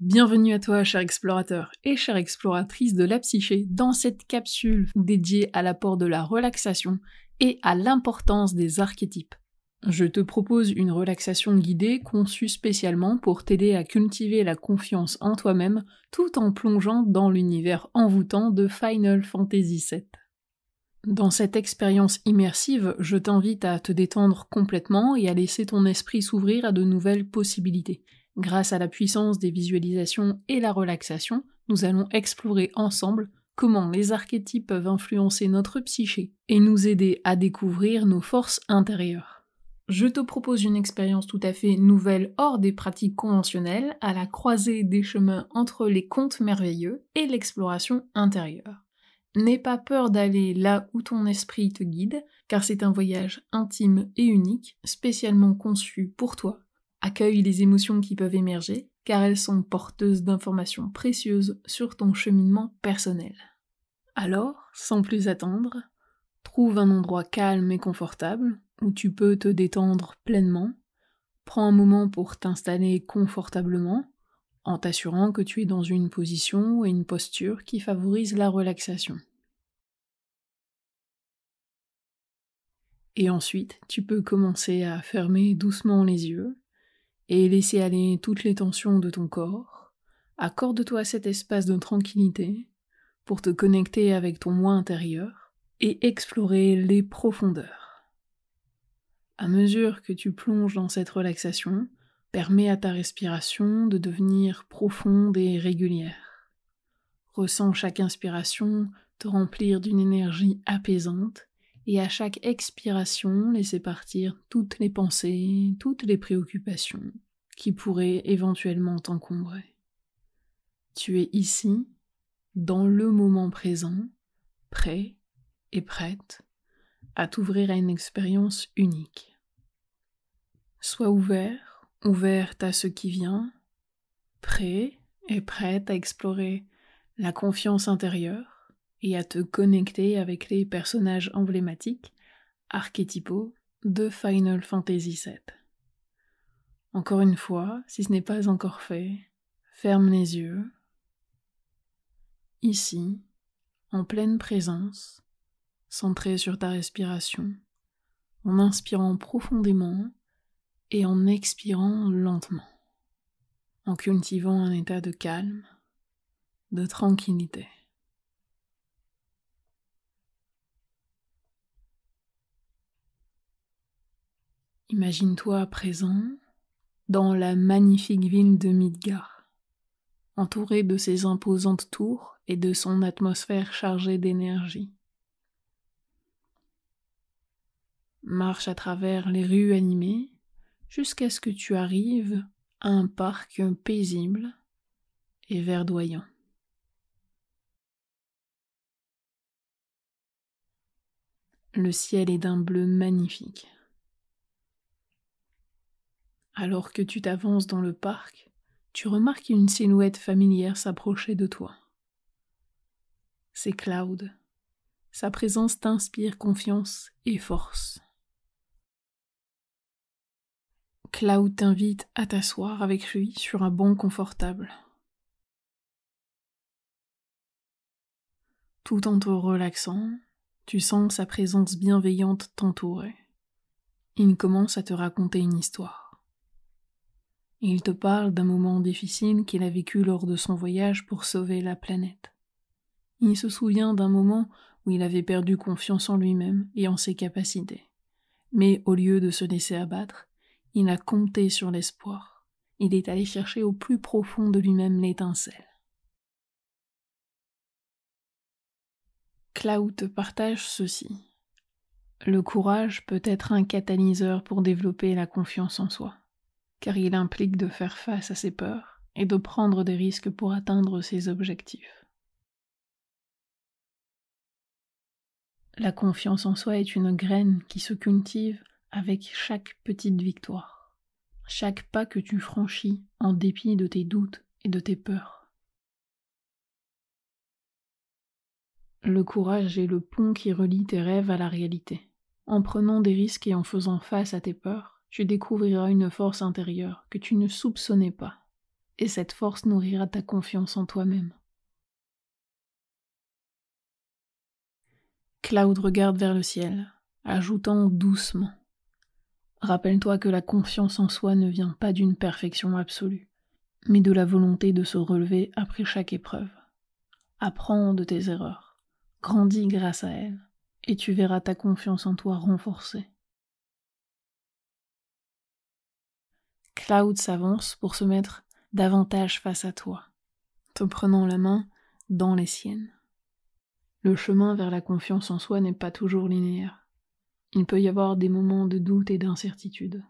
Bienvenue à toi, cher explorateur et chère exploratrice de la psyché, dans cette capsule dédiée à l'apport de la relaxation et à l'importance des archétypes. Je te propose une relaxation guidée conçue spécialement pour t'aider à cultiver la confiance en toi-même tout en plongeant dans l'univers envoûtant de Final Fantasy VII. Dans cette expérience immersive, je t'invite à te détendre complètement et à laisser ton esprit s'ouvrir à de nouvelles possibilités Grâce à la puissance des visualisations et la relaxation, nous allons explorer ensemble comment les archétypes peuvent influencer notre psyché et nous aider à découvrir nos forces intérieures. Je te propose une expérience tout à fait nouvelle hors des pratiques conventionnelles, à la croisée des chemins entre les contes merveilleux et l'exploration intérieure. N'aie pas peur d'aller là où ton esprit te guide, car c'est un voyage intime et unique, spécialement conçu pour toi Accueille les émotions qui peuvent émerger, car elles sont porteuses d'informations précieuses sur ton cheminement personnel. Alors, sans plus attendre, trouve un endroit calme et confortable où tu peux te détendre pleinement. Prends un moment pour t'installer confortablement en t'assurant que tu es dans une position et une posture qui favorise la relaxation. Et ensuite, tu peux commencer à fermer doucement les yeux et laisser aller toutes les tensions de ton corps, accorde-toi cet espace de tranquillité pour te connecter avec ton moi intérieur et explorer les profondeurs. À mesure que tu plonges dans cette relaxation, permets à ta respiration de devenir profonde et régulière. Ressens chaque inspiration te remplir d'une énergie apaisante et à chaque expiration, laissez partir toutes les pensées, toutes les préoccupations qui pourraient éventuellement t'encombrer. Tu es ici, dans le moment présent, prêt et prête à t'ouvrir à une expérience unique. Sois ouvert, ouverte à ce qui vient, prêt et prête à explorer la confiance intérieure, et à te connecter avec les personnages emblématiques, archétypaux de Final Fantasy VII. Encore une fois, si ce n'est pas encore fait, ferme les yeux. Ici, en pleine présence, centré sur ta respiration, en inspirant profondément et en expirant lentement, en cultivant un état de calme, de tranquillité. Imagine-toi à présent dans la magnifique ville de Midgar, entourée de ses imposantes tours et de son atmosphère chargée d'énergie. Marche à travers les rues animées jusqu'à ce que tu arrives à un parc paisible et verdoyant. Le ciel est d'un bleu magnifique. Alors que tu t'avances dans le parc, tu remarques une silhouette familière s'approcher de toi. C'est Cloud. Sa présence t'inspire confiance et force. Cloud t'invite à t'asseoir avec lui sur un banc confortable. Tout en te relaxant, tu sens sa présence bienveillante t'entourer. Il commence à te raconter une histoire. Il te parle d'un moment difficile qu'il a vécu lors de son voyage pour sauver la planète. Il se souvient d'un moment où il avait perdu confiance en lui-même et en ses capacités. Mais au lieu de se laisser abattre, il a compté sur l'espoir. Il est allé chercher au plus profond de lui-même l'étincelle. Clout partage ceci. Le courage peut être un catalyseur pour développer la confiance en soi car il implique de faire face à ses peurs et de prendre des risques pour atteindre ses objectifs. La confiance en soi est une graine qui se cultive avec chaque petite victoire, chaque pas que tu franchis en dépit de tes doutes et de tes peurs. Le courage est le pont qui relie tes rêves à la réalité. En prenant des risques et en faisant face à tes peurs, tu découvriras une force intérieure que tu ne soupçonnais pas, et cette force nourrira ta confiance en toi-même. Cloud regarde vers le ciel, ajoutant doucement. Rappelle-toi que la confiance en soi ne vient pas d'une perfection absolue, mais de la volonté de se relever après chaque épreuve. Apprends de tes erreurs, grandis grâce à elles, et tu verras ta confiance en toi renforcée. cloud s'avance pour se mettre davantage face à toi, te prenant la main dans les siennes. Le chemin vers la confiance en soi n'est pas toujours linéaire. Il peut y avoir des moments de doute et d'incertitude.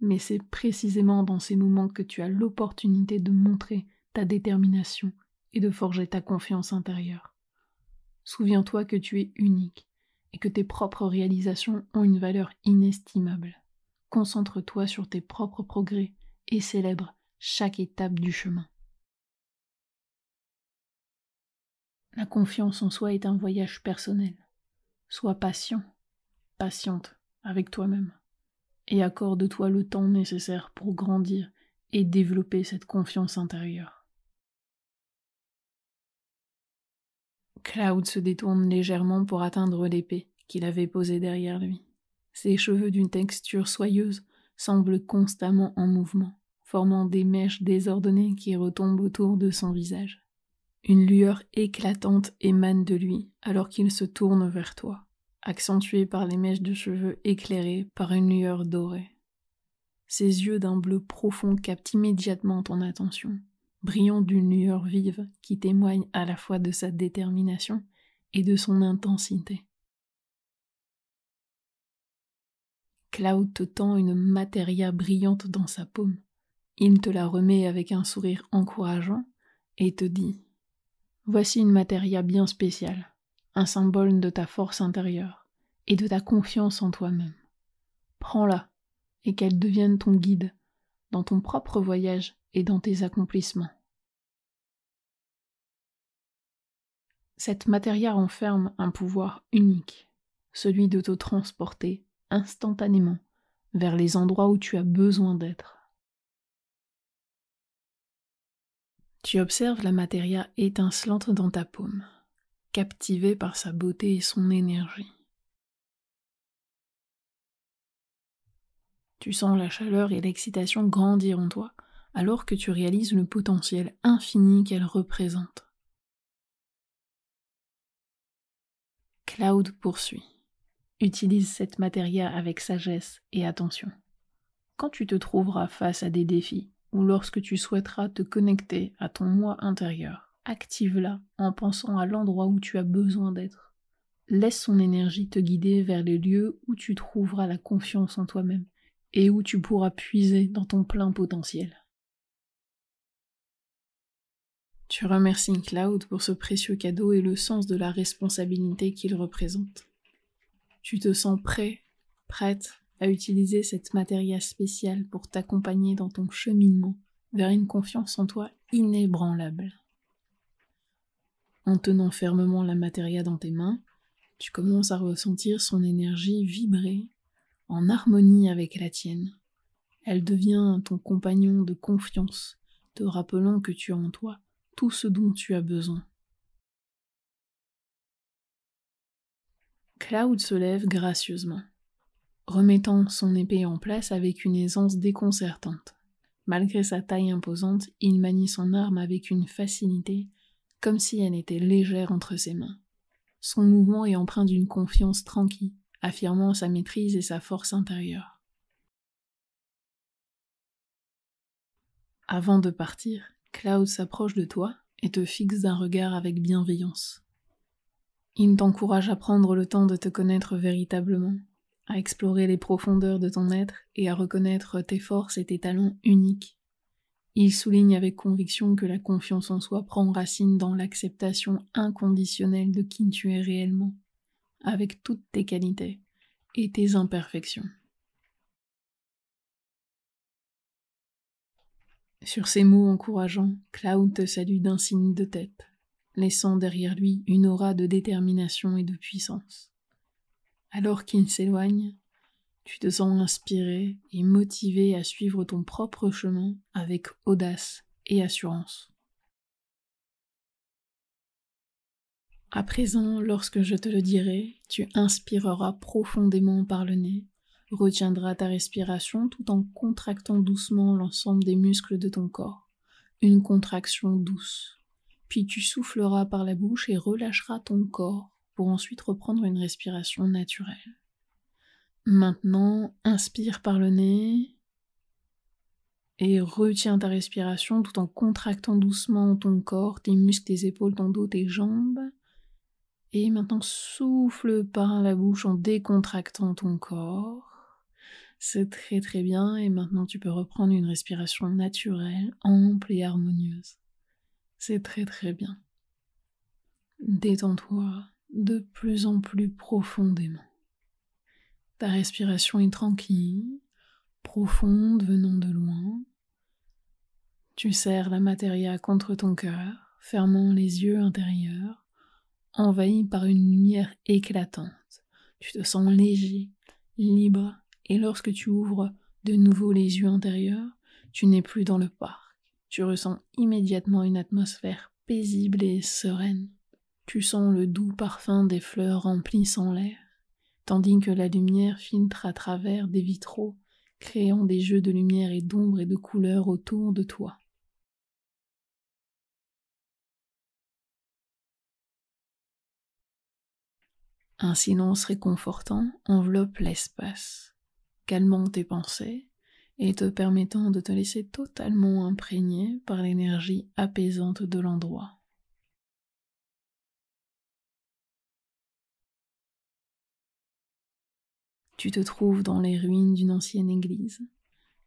Mais c'est précisément dans ces moments que tu as l'opportunité de montrer ta détermination et de forger ta confiance intérieure. Souviens-toi que tu es unique et que tes propres réalisations ont une valeur inestimable. Concentre-toi sur tes propres progrès et célèbre chaque étape du chemin. La confiance en soi est un voyage personnel. Sois patient, patiente avec toi-même et accorde-toi le temps nécessaire pour grandir et développer cette confiance intérieure. Cloud se détourne légèrement pour atteindre l'épée qu'il avait posée derrière lui. Ses cheveux d'une texture soyeuse semblent constamment en mouvement, formant des mèches désordonnées qui retombent autour de son visage. Une lueur éclatante émane de lui alors qu'il se tourne vers toi, accentuée par les mèches de cheveux éclairées par une lueur dorée. Ses yeux d'un bleu profond captent immédiatement ton attention, brillant d'une lueur vive qui témoigne à la fois de sa détermination et de son intensité. Cloud tend une matéria brillante dans sa paume. Il te la remet avec un sourire encourageant et te dit Voici une matéria bien spéciale, un symbole de ta force intérieure et de ta confiance en toi-même. Prends-la et qu'elle devienne ton guide dans ton propre voyage et dans tes accomplissements. Cette matéria renferme un pouvoir unique, celui de te transporter instantanément vers les endroits où tu as besoin d'être. Tu observes la matéria étincelante dans ta paume, captivée par sa beauté et son énergie. Tu sens la chaleur et l'excitation grandir en toi alors que tu réalises le potentiel infini qu'elle représente. Cloud poursuit. Utilise cette matériel avec sagesse et attention. Quand tu te trouveras face à des défis ou lorsque tu souhaiteras te connecter à ton moi intérieur, active-la en pensant à l'endroit où tu as besoin d'être. Laisse son énergie te guider vers les lieux où tu trouveras la confiance en toi-même et où tu pourras puiser dans ton plein potentiel. Tu remercies Cloud pour ce précieux cadeau et le sens de la responsabilité qu'il représente tu te sens prêt, prête à utiliser cette matéria spéciale pour t'accompagner dans ton cheminement vers une confiance en toi inébranlable. En tenant fermement la matéria dans tes mains, tu commences à ressentir son énergie vibrer en harmonie avec la tienne. Elle devient ton compagnon de confiance, te rappelant que tu as en toi tout ce dont tu as besoin. Cloud se lève gracieusement, remettant son épée en place avec une aisance déconcertante. Malgré sa taille imposante, il manie son arme avec une facilité, comme si elle était légère entre ses mains. Son mouvement est empreint d'une confiance tranquille, affirmant sa maîtrise et sa force intérieure. Avant de partir, Cloud s'approche de toi et te fixe d'un regard avec bienveillance. Il t'encourage à prendre le temps de te connaître véritablement, à explorer les profondeurs de ton être et à reconnaître tes forces et tes talents uniques. Il souligne avec conviction que la confiance en soi prend racine dans l'acceptation inconditionnelle de qui tu es réellement, avec toutes tes qualités et tes imperfections. Sur ces mots encourageants, Cloud te salue d'un signe de tête laissant derrière lui une aura de détermination et de puissance. Alors qu'il s'éloigne, tu te sens inspiré et motivé à suivre ton propre chemin avec audace et assurance. À présent, lorsque je te le dirai, tu inspireras profondément par le nez, retiendras ta respiration tout en contractant doucement l'ensemble des muscles de ton corps, une contraction douce puis tu souffleras par la bouche et relâcheras ton corps pour ensuite reprendre une respiration naturelle. Maintenant, inspire par le nez et retiens ta respiration tout en contractant doucement ton corps, tes muscles, tes épaules, ton dos, tes jambes. Et maintenant, souffle par la bouche en décontractant ton corps. C'est très très bien et maintenant tu peux reprendre une respiration naturelle, ample et harmonieuse. C'est très très bien. Détends-toi de plus en plus profondément. Ta respiration est tranquille, profonde venant de loin. Tu serres la matéria contre ton cœur, fermant les yeux intérieurs, envahi par une lumière éclatante. Tu te sens léger, libre, et lorsque tu ouvres de nouveau les yeux intérieurs, tu n'es plus dans le pas. Tu ressens immédiatement une atmosphère paisible et sereine. Tu sens le doux parfum des fleurs remplissant l'air, tandis que la lumière filtre à travers des vitraux, créant des jeux de lumière et d'ombre et de couleurs autour de toi. Un silence réconfortant enveloppe l'espace, calmant tes pensées et te permettant de te laisser totalement imprégner par l'énergie apaisante de l'endroit. Tu te trouves dans les ruines d'une ancienne église.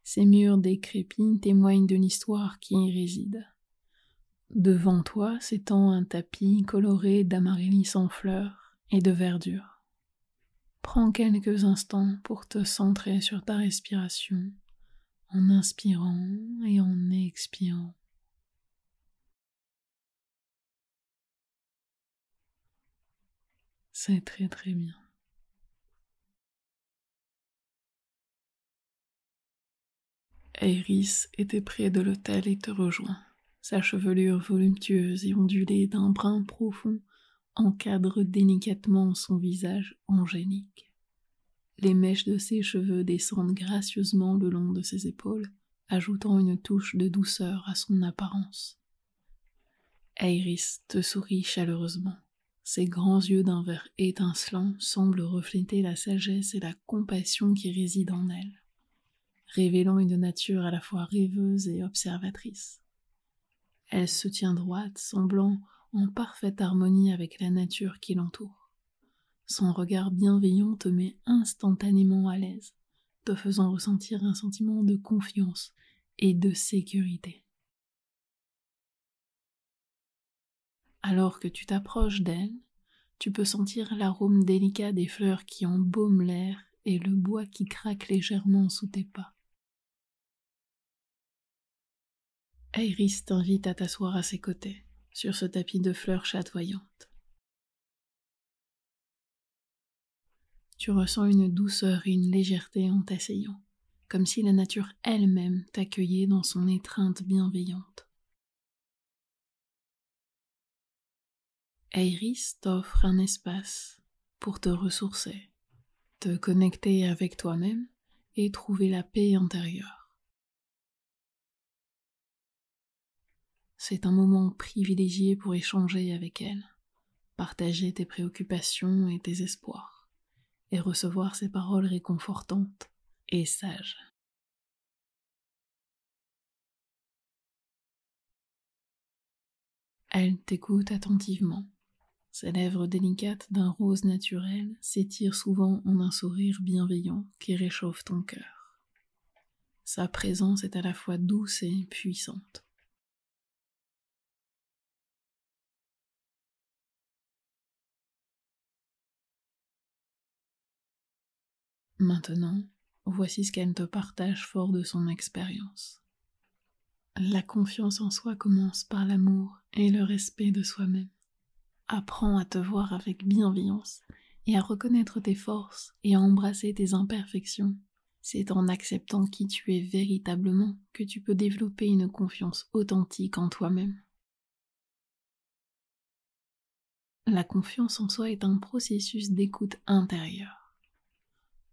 Ces murs décrépits témoignent de l'histoire qui y réside. Devant toi s'étend un tapis coloré d'amaryllis en fleurs et de verdure. Prends quelques instants pour te centrer sur ta respiration en inspirant et en expirant. C'est très très bien. Iris était près de l'hôtel et te rejoint. Sa chevelure voluptueuse et ondulée d'un brun profond encadre délicatement son visage angélique. Les mèches de ses cheveux descendent gracieusement le long de ses épaules, ajoutant une touche de douceur à son apparence. Iris te sourit chaleureusement. Ses grands yeux d'un vert étincelant semblent refléter la sagesse et la compassion qui résident en elle, révélant une nature à la fois rêveuse et observatrice. Elle se tient droite, semblant en parfaite harmonie avec la nature qui l'entoure. Son regard bienveillant te met instantanément à l'aise, te faisant ressentir un sentiment de confiance et de sécurité. Alors que tu t'approches d'elle, tu peux sentir l'arôme délicat des fleurs qui embaument l'air et le bois qui craque légèrement sous tes pas. Iris t'invite à t'asseoir à ses côtés, sur ce tapis de fleurs chatoyantes. tu ressens une douceur et une légèreté en t'asseyant, comme si la nature elle-même t'accueillait dans son étreinte bienveillante. Iris t'offre un espace pour te ressourcer, te connecter avec toi-même et trouver la paix intérieure. C'est un moment privilégié pour échanger avec elle, partager tes préoccupations et tes espoirs et recevoir ses paroles réconfortantes et sages. Elle t'écoute attentivement. Ses lèvres délicates d'un rose naturel s'étirent souvent en un sourire bienveillant qui réchauffe ton cœur. Sa présence est à la fois douce et puissante. Maintenant, voici ce qu'elle te partage fort de son expérience. La confiance en soi commence par l'amour et le respect de soi-même. Apprends à te voir avec bienveillance et à reconnaître tes forces et à embrasser tes imperfections. C'est en acceptant qui tu es véritablement que tu peux développer une confiance authentique en toi-même. La confiance en soi est un processus d'écoute intérieure.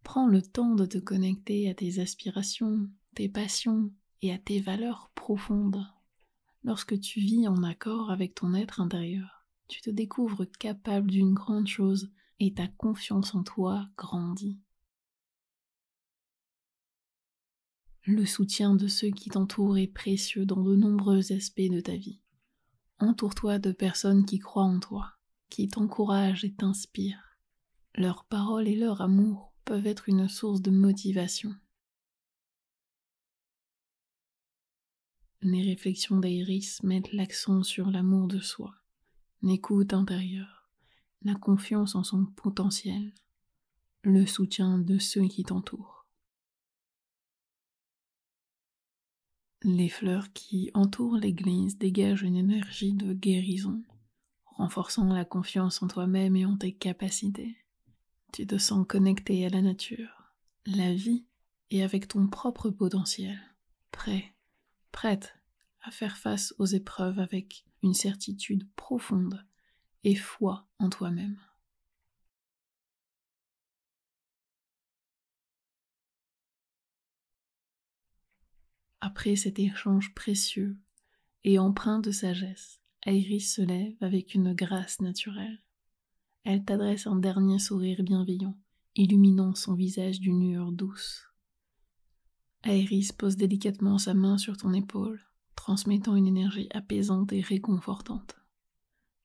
Prends le temps de te connecter à tes aspirations, tes passions et à tes valeurs profondes. Lorsque tu vis en accord avec ton être intérieur, tu te découvres capable d'une grande chose et ta confiance en toi grandit. Le soutien de ceux qui t'entourent est précieux dans de nombreux aspects de ta vie. Entoure-toi de personnes qui croient en toi, qui t'encouragent et t'inspirent. Leurs paroles et leur amour peuvent être une source de motivation. Les réflexions d'Airis mettent l'accent sur l'amour de soi, l'écoute intérieure, la confiance en son potentiel, le soutien de ceux qui t'entourent. Les fleurs qui entourent l'église dégagent une énergie de guérison, renforçant la confiance en toi-même et en tes capacités. Tu te sens connecté à la nature, la vie et avec ton propre potentiel, prêt, prête à faire face aux épreuves avec une certitude profonde et foi en toi-même. Après cet échange précieux et empreint de sagesse, Iris se lève avec une grâce naturelle elle t'adresse un dernier sourire bienveillant, illuminant son visage d'une lueur douce. Aéris pose délicatement sa main sur ton épaule, transmettant une énergie apaisante et réconfortante.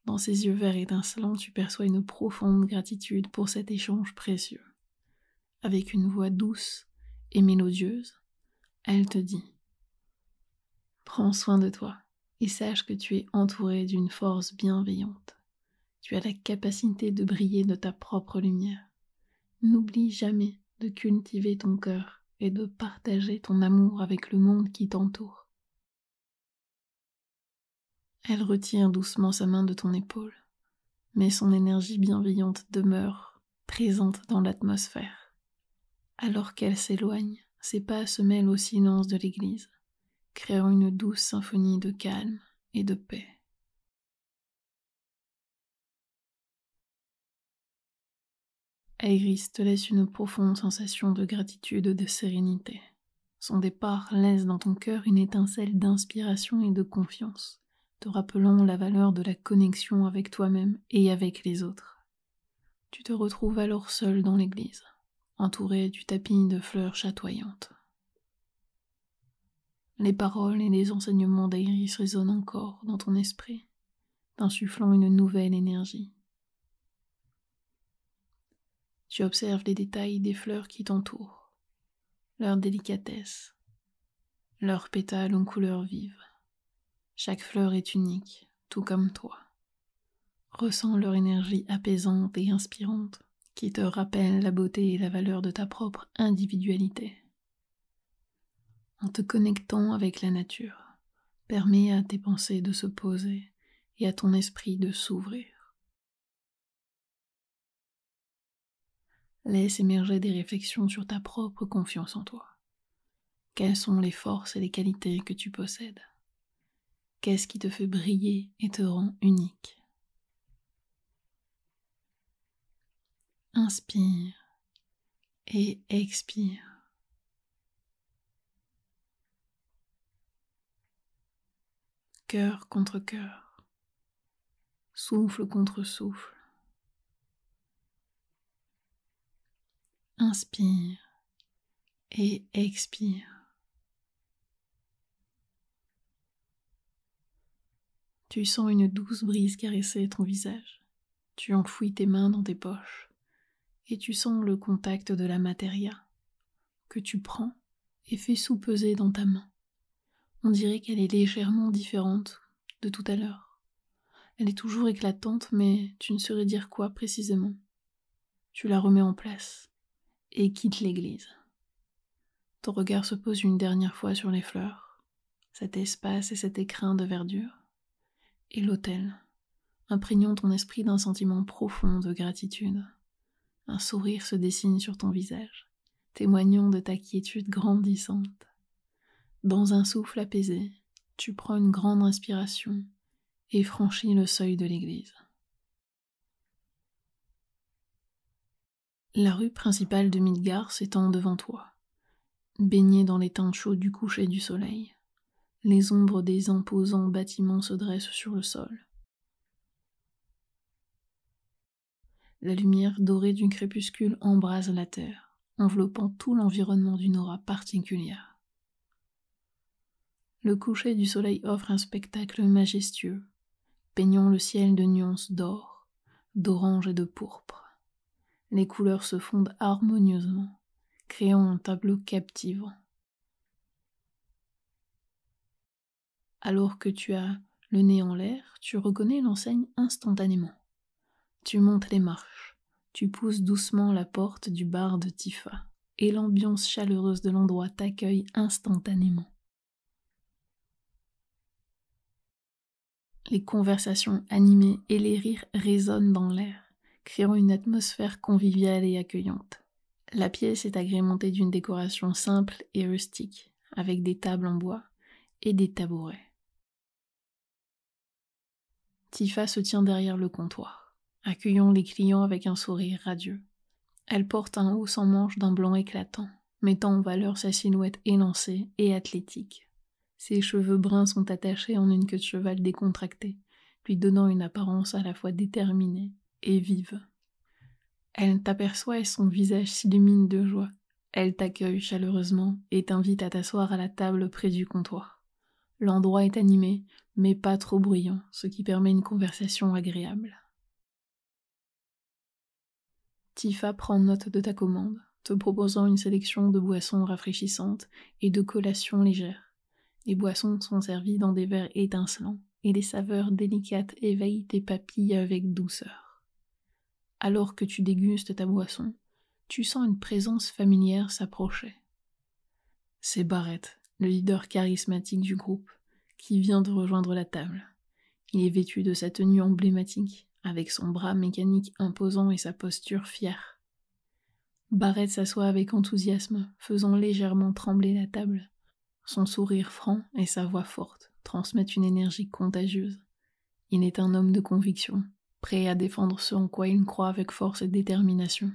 Dans ses yeux verts étincelants, tu perçois une profonde gratitude pour cet échange précieux. Avec une voix douce et mélodieuse, elle te dit Prends soin de toi et sache que tu es entouré d'une force bienveillante. Tu as la capacité de briller de ta propre lumière. N'oublie jamais de cultiver ton cœur et de partager ton amour avec le monde qui t'entoure. Elle retire doucement sa main de ton épaule, mais son énergie bienveillante demeure présente dans l'atmosphère. Alors qu'elle s'éloigne, ses pas se mêlent au silence de l'église, créant une douce symphonie de calme et de paix. te laisse une profonde sensation de gratitude et de sérénité. Son départ laisse dans ton cœur une étincelle d'inspiration et de confiance, te rappelant la valeur de la connexion avec toi-même et avec les autres. Tu te retrouves alors seul dans l'église, entouré du tapis de fleurs chatoyantes. Les paroles et les enseignements d'Airis résonnent encore dans ton esprit, t'insufflant une nouvelle énergie. Tu observes les détails des fleurs qui t'entourent, leur délicatesse, leurs pétales en couleurs vives. Chaque fleur est unique, tout comme toi. Ressens leur énergie apaisante et inspirante qui te rappelle la beauté et la valeur de ta propre individualité. En te connectant avec la nature, permets à tes pensées de se poser et à ton esprit de s'ouvrir. Laisse émerger des réflexions sur ta propre confiance en toi. Quelles sont les forces et les qualités que tu possèdes Qu'est-ce qui te fait briller et te rend unique Inspire et expire. Cœur contre cœur, souffle contre souffle. Inspire et expire. Tu sens une douce brise caresser ton visage. Tu enfouis tes mains dans tes poches et tu sens le contact de la matéria que tu prends et fais sous-peser dans ta main. On dirait qu'elle est légèrement différente de tout à l'heure. Elle est toujours éclatante, mais tu ne saurais dire quoi précisément. Tu la remets en place et quitte l'église. Ton regard se pose une dernière fois sur les fleurs, cet espace et cet écrin de verdure, et l'autel, imprégnant ton esprit d'un sentiment profond de gratitude. Un sourire se dessine sur ton visage, témoignant de ta quiétude grandissante. Dans un souffle apaisé, tu prends une grande inspiration et franchis le seuil de l'église. La rue principale de Midgar s'étend devant toi, baignée dans les teintes chaudes du coucher du soleil. Les ombres des imposants bâtiments se dressent sur le sol. La lumière dorée du crépuscule embrase la terre, enveloppant tout l'environnement d'une aura particulière. Le coucher du soleil offre un spectacle majestueux, peignant le ciel de nuances d'or, d'orange et de pourpre les couleurs se fondent harmonieusement, créant un tableau captivant. Alors que tu as le nez en l'air, tu reconnais l'enseigne instantanément. Tu montes les marches, tu pousses doucement la porte du bar de Tifa, et l'ambiance chaleureuse de l'endroit t'accueille instantanément. Les conversations animées et les rires résonnent dans l'air créant une atmosphère conviviale et accueillante. La pièce est agrémentée d'une décoration simple et rustique, avec des tables en bois et des tabourets. Tifa se tient derrière le comptoir, accueillant les clients avec un sourire radieux. Elle porte un haut sans manches d'un blanc éclatant, mettant en valeur sa silhouette élancée et athlétique. Ses cheveux bruns sont attachés en une queue de cheval décontractée, lui donnant une apparence à la fois déterminée et vive. Elle t'aperçoit et son visage s'illumine de joie. Elle t'accueille chaleureusement et t'invite à t'asseoir à la table près du comptoir. L'endroit est animé, mais pas trop bruyant, ce qui permet une conversation agréable. Tifa prend note de ta commande, te proposant une sélection de boissons rafraîchissantes et de collations légères. Les boissons sont servies dans des verres étincelants, et des saveurs délicates éveillent tes papilles avec douceur alors que tu dégustes ta boisson, tu sens une présence familière s'approcher. C'est Barrett, le leader charismatique du groupe, qui vient de rejoindre la table. Il est vêtu de sa tenue emblématique, avec son bras mécanique imposant et sa posture fière. Barrett s'assoit avec enthousiasme, faisant légèrement trembler la table. Son sourire franc et sa voix forte transmettent une énergie contagieuse. Il est un homme de conviction, prêt à défendre ce en quoi il croit avec force et détermination.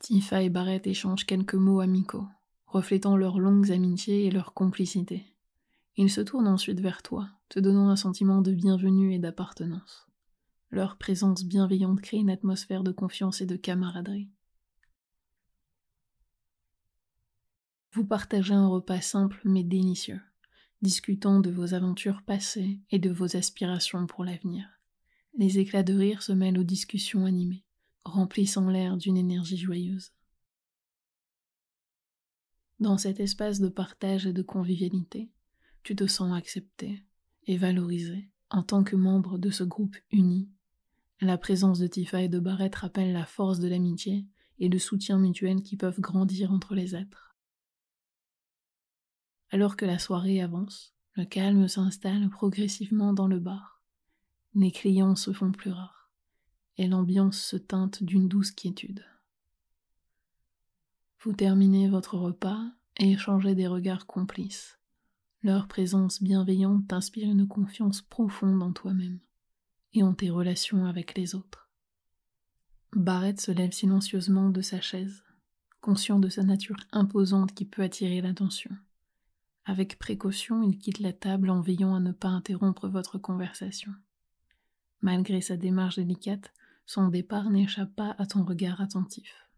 Tifa et Barrett échangent quelques mots amicaux, reflétant leurs longues amitiés et leur complicité. Ils se tournent ensuite vers toi, te donnant un sentiment de bienvenue et d'appartenance. Leur présence bienveillante crée une atmosphère de confiance et de camaraderie. Vous partagez un repas simple mais délicieux, discutant de vos aventures passées et de vos aspirations pour l'avenir. Les éclats de rire se mêlent aux discussions animées, remplissant l'air d'une énergie joyeuse. Dans cet espace de partage et de convivialité, tu te sens accepté et valorisé en tant que membre de ce groupe uni. La présence de Tifa et de Barrett rappelle la force de l'amitié et le soutien mutuel qui peuvent grandir entre les êtres. Alors que la soirée avance, le calme s'installe progressivement dans le bar les clients se font plus rares, et l'ambiance se teinte d'une douce quiétude. Vous terminez votre repas et échangez des regards complices. Leur présence bienveillante inspire une confiance profonde en toi-même et en tes relations avec les autres. Barrett se lève silencieusement de sa chaise, conscient de sa nature imposante qui peut attirer l'attention. Avec précaution, il quitte la table en veillant à ne pas interrompre votre conversation. Malgré sa démarche délicate, son départ n'échappe pas à ton regard attentif.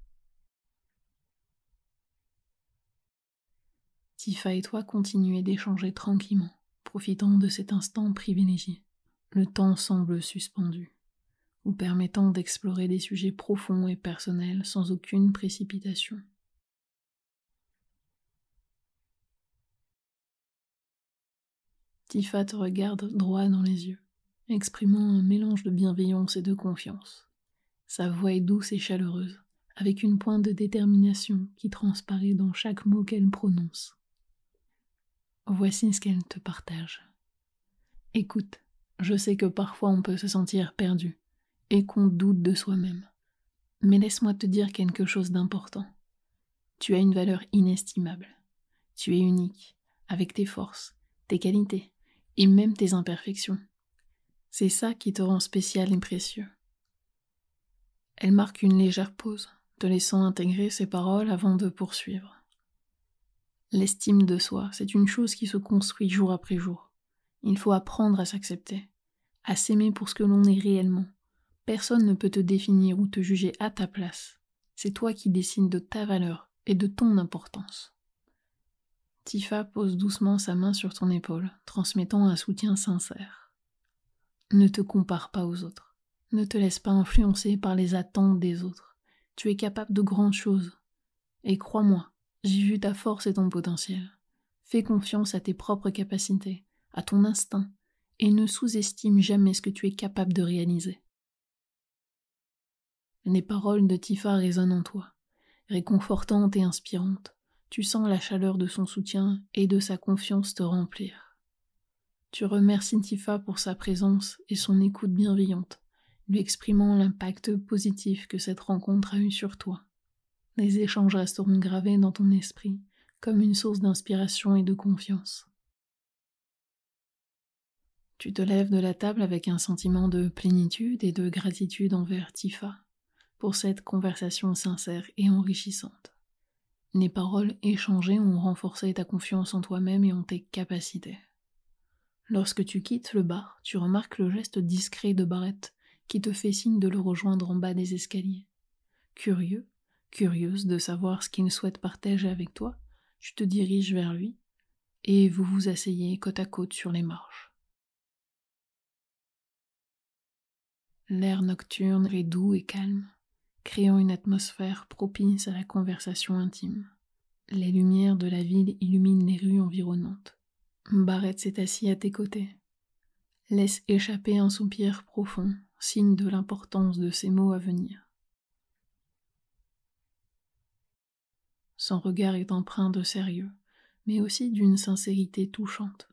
Tifa et toi continuez d'échanger tranquillement, profitant de cet instant privilégié. Le temps semble suspendu, vous permettant d'explorer des sujets profonds et personnels sans aucune précipitation. Tifa te regarde droit dans les yeux exprimant un mélange de bienveillance et de confiance. Sa voix est douce et chaleureuse, avec une pointe de détermination qui transparaît dans chaque mot qu'elle prononce. Voici ce qu'elle te partage. Écoute, je sais que parfois on peut se sentir perdu et qu'on doute de soi-même. Mais laisse-moi te dire quelque chose d'important. Tu as une valeur inestimable. Tu es unique, avec tes forces, tes qualités et même tes imperfections. C'est ça qui te rend spécial et précieux. Elle marque une légère pause, te laissant intégrer ses paroles avant de poursuivre. L'estime de soi, c'est une chose qui se construit jour après jour. Il faut apprendre à s'accepter, à s'aimer pour ce que l'on est réellement. Personne ne peut te définir ou te juger à ta place. C'est toi qui dessines de ta valeur et de ton importance. Tifa pose doucement sa main sur ton épaule, transmettant un soutien sincère. Ne te compare pas aux autres. Ne te laisse pas influencer par les attentes des autres. Tu es capable de grandes choses. Et crois-moi, j'ai vu ta force et ton potentiel. Fais confiance à tes propres capacités, à ton instinct, et ne sous-estime jamais ce que tu es capable de réaliser. Les paroles de Tifa résonnent en toi, réconfortantes et inspirantes. Tu sens la chaleur de son soutien et de sa confiance te remplir. Tu remercies Tifa pour sa présence et son écoute bienveillante, lui exprimant l'impact positif que cette rencontre a eu sur toi. Les échanges resteront gravés dans ton esprit comme une source d'inspiration et de confiance. Tu te lèves de la table avec un sentiment de plénitude et de gratitude envers Tifa pour cette conversation sincère et enrichissante. Les paroles échangées ont renforcé ta confiance en toi-même et en tes capacités. Lorsque tu quittes le bar, tu remarques le geste discret de Barrett, qui te fait signe de le rejoindre en bas des escaliers. Curieux, curieuse de savoir ce qu'il souhaite partager avec toi, tu te diriges vers lui, et vous vous asseyez côte à côte sur les marches. L'air nocturne est doux et calme, créant une atmosphère propice à la conversation intime. Les lumières de la ville illuminent les rues environnantes Barrette s'est assis à tes côtés. Laisse échapper un soupir profond, signe de l'importance de ses mots à venir. Son regard est empreint de sérieux, mais aussi d'une sincérité touchante.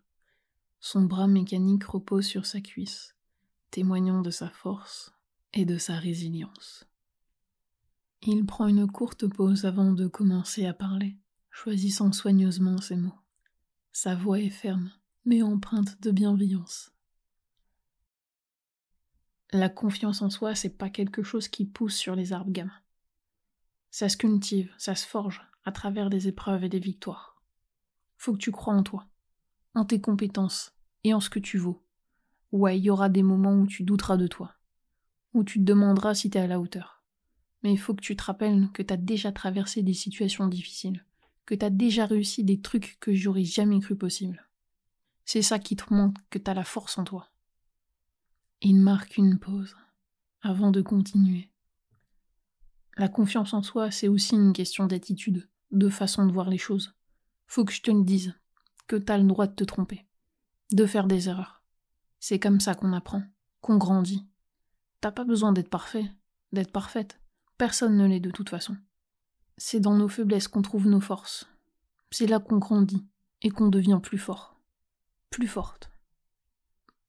Son bras mécanique repose sur sa cuisse, témoignant de sa force et de sa résilience. Il prend une courte pause avant de commencer à parler, choisissant soigneusement ses mots. Sa voix est ferme, mais empreinte de bienveillance. La confiance en soi, c'est pas quelque chose qui pousse sur les arbres gamins. Ça se cultive, ça se forge à travers des épreuves et des victoires. Faut que tu crois en toi, en tes compétences et en ce que tu vaux. Ouais, il y aura des moments où tu douteras de toi, où tu te demanderas si t'es à la hauteur. Mais il faut que tu te rappelles que t'as déjà traversé des situations difficiles, que t'as déjà réussi des trucs que j'aurais jamais cru possible. C'est ça qui te montre que t'as la force en toi. Il marque une pause avant de continuer. La confiance en soi, c'est aussi une question d'attitude, de façon de voir les choses. Faut que je te le dise, que t'as le droit de te tromper, de faire des erreurs. C'est comme ça qu'on apprend, qu'on grandit. T'as pas besoin d'être parfait, d'être parfaite. Personne ne l'est de toute façon. C'est dans nos faiblesses qu'on trouve nos forces. C'est là qu'on grandit et qu'on devient plus fort. Plus forte.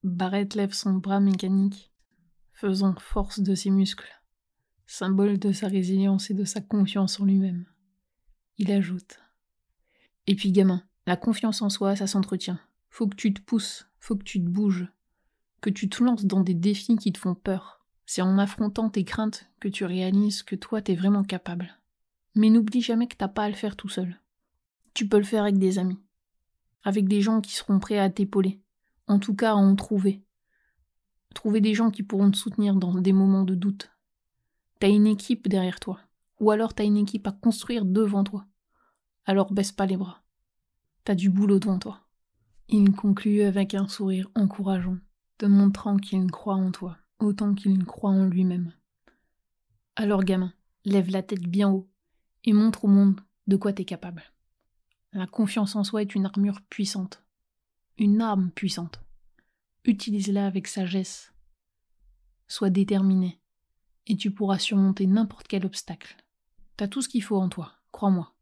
Barrett lève son bras mécanique, faisant force de ses muscles, symbole de sa résilience et de sa confiance en lui-même. Il ajoute Et puis, gamin, la confiance en soi, ça s'entretient. Faut que tu te pousses, faut que tu te bouges, que tu te lances dans des défis qui te font peur. C'est en affrontant tes craintes que tu réalises que toi, t'es vraiment capable. Mais n'oublie jamais que t'as pas à le faire tout seul. Tu peux le faire avec des amis. Avec des gens qui seront prêts à t'épauler. En tout cas, à en trouver. Trouver des gens qui pourront te soutenir dans des moments de doute. T'as une équipe derrière toi. Ou alors t'as une équipe à construire devant toi. Alors baisse pas les bras. T'as du boulot devant toi. Il conclut avec un sourire encourageant, te montrant qu'il croit en toi, autant qu'il croit en lui-même. Alors gamin, lève la tête bien haut, et montre au monde de quoi t'es capable. La confiance en soi est une armure puissante, une arme puissante. Utilise-la avec sagesse. Sois déterminé, et tu pourras surmonter n'importe quel obstacle. T'as tout ce qu'il faut en toi, crois-moi.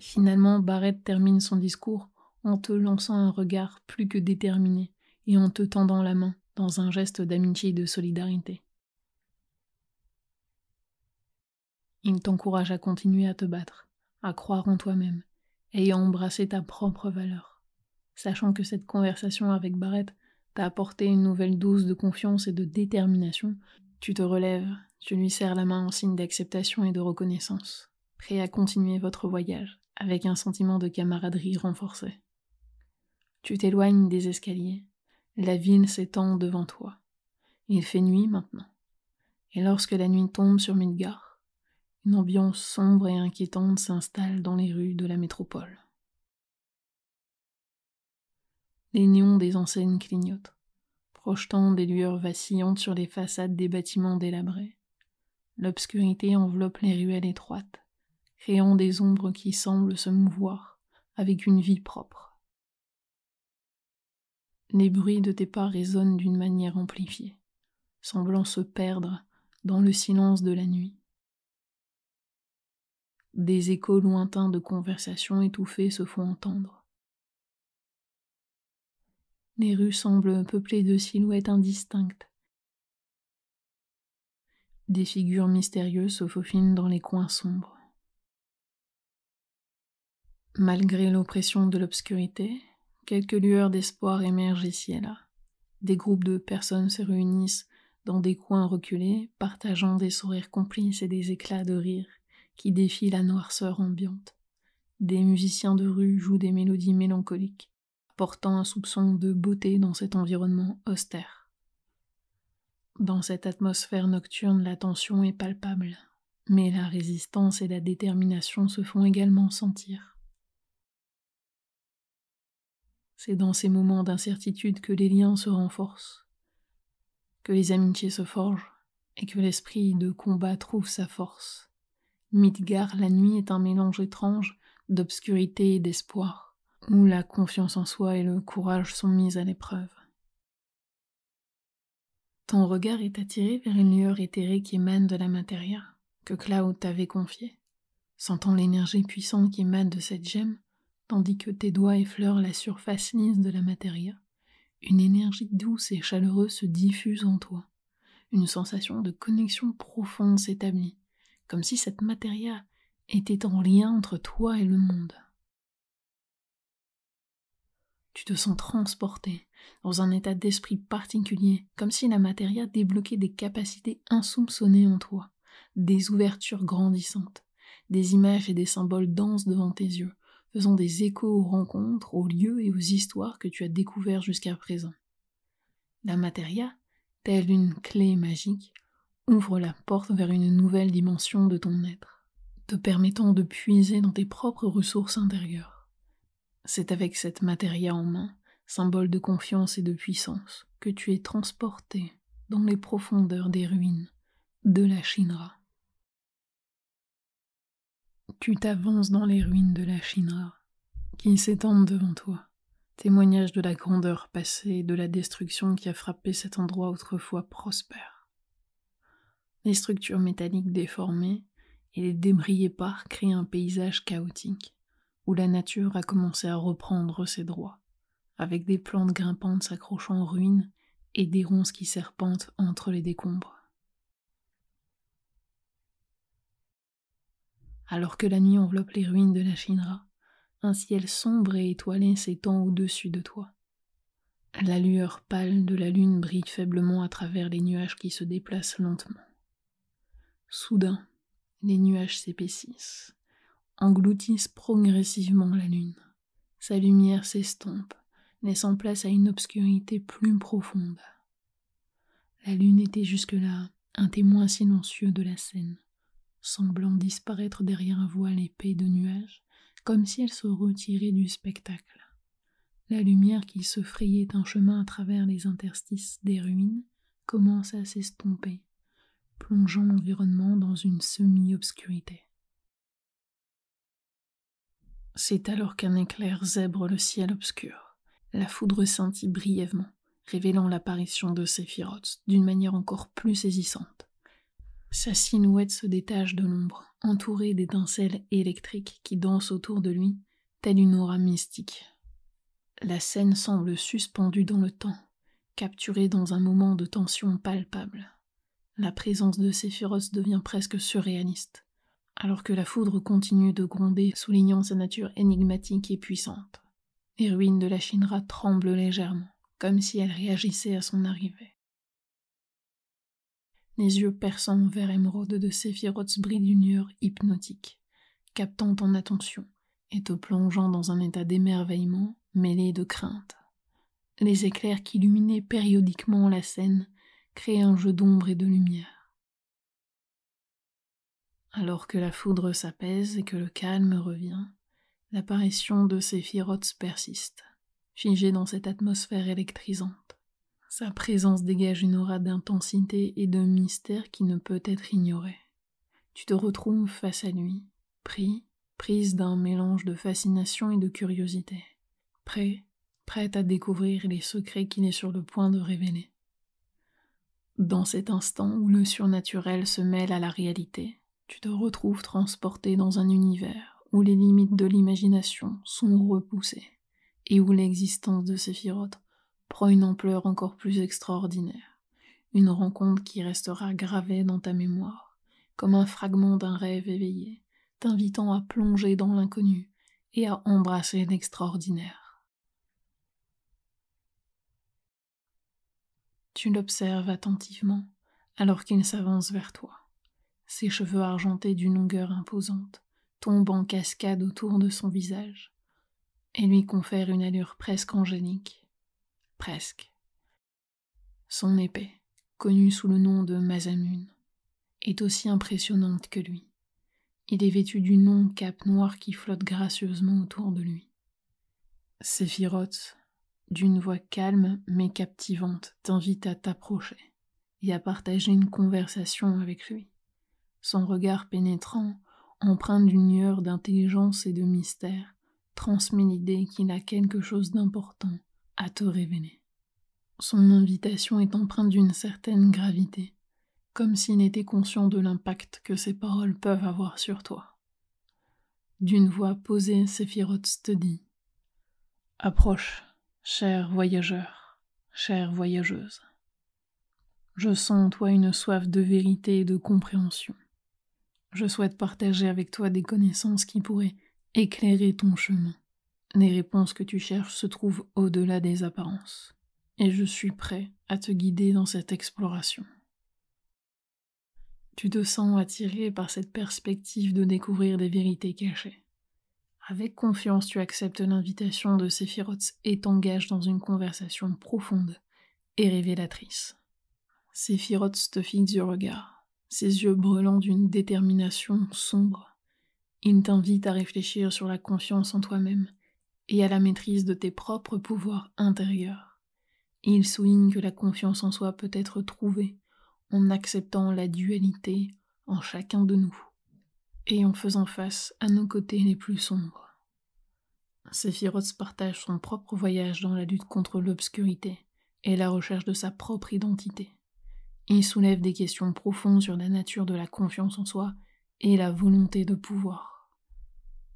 Finalement, Barrett termine son discours en te lançant un regard plus que déterminé et en te tendant la main dans un geste d'amitié et de solidarité. Il t'encourage à continuer à te battre, à croire en toi-même et à embrasser ta propre valeur. Sachant que cette conversation avec Barrett t'a apporté une nouvelle dose de confiance et de détermination, tu te relèves, tu lui serres la main en signe d'acceptation et de reconnaissance, prêt à continuer votre voyage avec un sentiment de camaraderie renforcé. Tu t'éloignes des escaliers, la ville s'étend devant toi. Il fait nuit maintenant. Et lorsque la nuit tombe sur Midgar, une ambiance sombre et inquiétante s'installe dans les rues de la métropole. Les néons des enseignes clignotent, projetant des lueurs vacillantes sur les façades des bâtiments délabrés. L'obscurité enveloppe les ruelles étroites, créant des ombres qui semblent se mouvoir avec une vie propre. Les bruits de tes pas résonnent d'une manière amplifiée, semblant se perdre dans le silence de la nuit. Des échos lointains de conversations étouffées se font entendre. Les rues semblent peuplées de silhouettes indistinctes. Des figures mystérieuses se faufilent dans les coins sombres. Malgré l'oppression de l'obscurité, quelques lueurs d'espoir émergent ici et là. Des groupes de personnes se réunissent dans des coins reculés, partageant des sourires complices et des éclats de rire qui défient la noirceur ambiante. Des musiciens de rue jouent des mélodies mélancoliques, apportant un soupçon de beauté dans cet environnement austère. Dans cette atmosphère nocturne, la tension est palpable, mais la résistance et la détermination se font également sentir. C'est dans ces moments d'incertitude que les liens se renforcent, que les amitiés se forgent et que l'esprit de combat trouve sa force. Midgar, la nuit est un mélange étrange d'obscurité et d'espoir, où la confiance en soi et le courage sont mis à l'épreuve. Ton regard est attiré vers une lueur éthérée qui émane de la matière que Cloud t'avait confiée, sentant l'énergie puissante qui émane de cette gemme, tandis que tes doigts effleurent la surface lisse de la matéria. Une énergie douce et chaleureuse se diffuse en toi. Une sensation de connexion profonde s'établit, comme si cette matéria était en lien entre toi et le monde. Tu te sens transporté dans un état d'esprit particulier, comme si la matéria débloquait des capacités insoupçonnées en toi, des ouvertures grandissantes, des images et des symboles dansent devant tes yeux, faisant des échos aux rencontres, aux lieux et aux histoires que tu as découvertes jusqu'à présent. La matéria, telle une clé magique, ouvre la porte vers une nouvelle dimension de ton être, te permettant de puiser dans tes propres ressources intérieures. C'est avec cette matéria en main, symbole de confiance et de puissance, que tu es transporté dans les profondeurs des ruines de la Shinra. Tu t'avances dans les ruines de la Shinra, qui s'étendent devant toi, témoignage de la grandeur passée et de la destruction qui a frappé cet endroit autrefois prospère. Les structures métalliques déformées et les débris épars créent un paysage chaotique, où la nature a commencé à reprendre ses droits, avec des plantes grimpantes s'accrochant aux ruines et des ronces qui serpentent entre les décombres. Alors que la nuit enveloppe les ruines de la chinra un ciel sombre et étoilé s'étend au-dessus de toi. La lueur pâle de la lune brille faiblement à travers les nuages qui se déplacent lentement. Soudain, les nuages s'épaississent, engloutissent progressivement la lune. Sa lumière s'estompe, laissant place à une obscurité plus profonde. La lune était jusque-là un témoin silencieux de la scène, semblant disparaître derrière un voile épais de nuages, comme si elle se retirait du spectacle. La lumière qui se frayait un chemin à travers les interstices des ruines commence à s'estomper, plongeant l'environnement dans une semi-obscurité. C'est alors qu'un éclair zèbre le ciel obscur. La foudre scintille brièvement, révélant l'apparition de Sephiroth d'une manière encore plus saisissante. Sa silhouette se détache de l'ombre, entourée d'étincelles électriques qui dansent autour de lui, telle une aura mystique. La scène semble suspendue dans le temps, capturée dans un moment de tension palpable la présence de Sephiroth devient presque surréaliste, alors que la foudre continue de gronder, soulignant sa nature énigmatique et puissante. Les ruines de la Shinra tremblent légèrement, comme si elles réagissaient à son arrivée. Les yeux perçants vers émeraude de Sephiroth brillent d'une lueur hypnotique, captant ton attention et te plongeant dans un état d'émerveillement mêlé de crainte. Les éclairs qui illuminaient périodiquement la scène Crée un jeu d'ombre et de lumière. Alors que la foudre s'apaise et que le calme revient, l'apparition de ces persiste, figée dans cette atmosphère électrisante. Sa présence dégage une aura d'intensité et de mystère qui ne peut être ignorée. Tu te retrouves face à lui, pris, prise d'un mélange de fascination et de curiosité, prêt, prête à découvrir les secrets qu'il est sur le point de révéler. Dans cet instant où le surnaturel se mêle à la réalité, tu te retrouves transporté dans un univers où les limites de l'imagination sont repoussées et où l'existence de Séphiroth prend une ampleur encore plus extraordinaire, une rencontre qui restera gravée dans ta mémoire, comme un fragment d'un rêve éveillé, t'invitant à plonger dans l'inconnu et à embrasser l'extraordinaire. Tu l'observes attentivement alors qu'il s'avance vers toi. Ses cheveux argentés d'une longueur imposante tombent en cascade autour de son visage et lui confèrent une allure presque angélique. Presque. Son épée, connue sous le nom de Mazamune, est aussi impressionnante que lui. Il est vêtu d'une longue cape noire qui flotte gracieusement autour de lui. Séphiroth, d'une voix calme mais captivante, t'invite à t'approcher et à partager une conversation avec lui. Son regard pénétrant, empreint d'une lueur d'intelligence et de mystère, transmet l'idée qu'il a quelque chose d'important à te révéler. Son invitation est empreinte d'une certaine gravité, comme s'il était conscient de l'impact que ses paroles peuvent avoir sur toi. D'une voix posée, Sephiroth te dit Approche, Cher voyageur, chère voyageuse, je sens en toi une soif de vérité et de compréhension. Je souhaite partager avec toi des connaissances qui pourraient éclairer ton chemin. Les réponses que tu cherches se trouvent au-delà des apparences, et je suis prêt à te guider dans cette exploration. Tu te sens attiré par cette perspective de découvrir des vérités cachées. Avec confiance, tu acceptes l'invitation de Sephiroth et t'engages dans une conversation profonde et révélatrice. Sephiroth te fixe du regard, ses yeux brûlant d'une détermination sombre. Il t'invite à réfléchir sur la confiance en toi-même et à la maîtrise de tes propres pouvoirs intérieurs. Il souligne que la confiance en soi peut être trouvée en acceptant la dualité en chacun de nous et en faisant face à nos côtés les plus sombres. Sephiroth partage son propre voyage dans la lutte contre l'obscurité et la recherche de sa propre identité. Il soulève des questions profondes sur la nature de la confiance en soi et la volonté de pouvoir.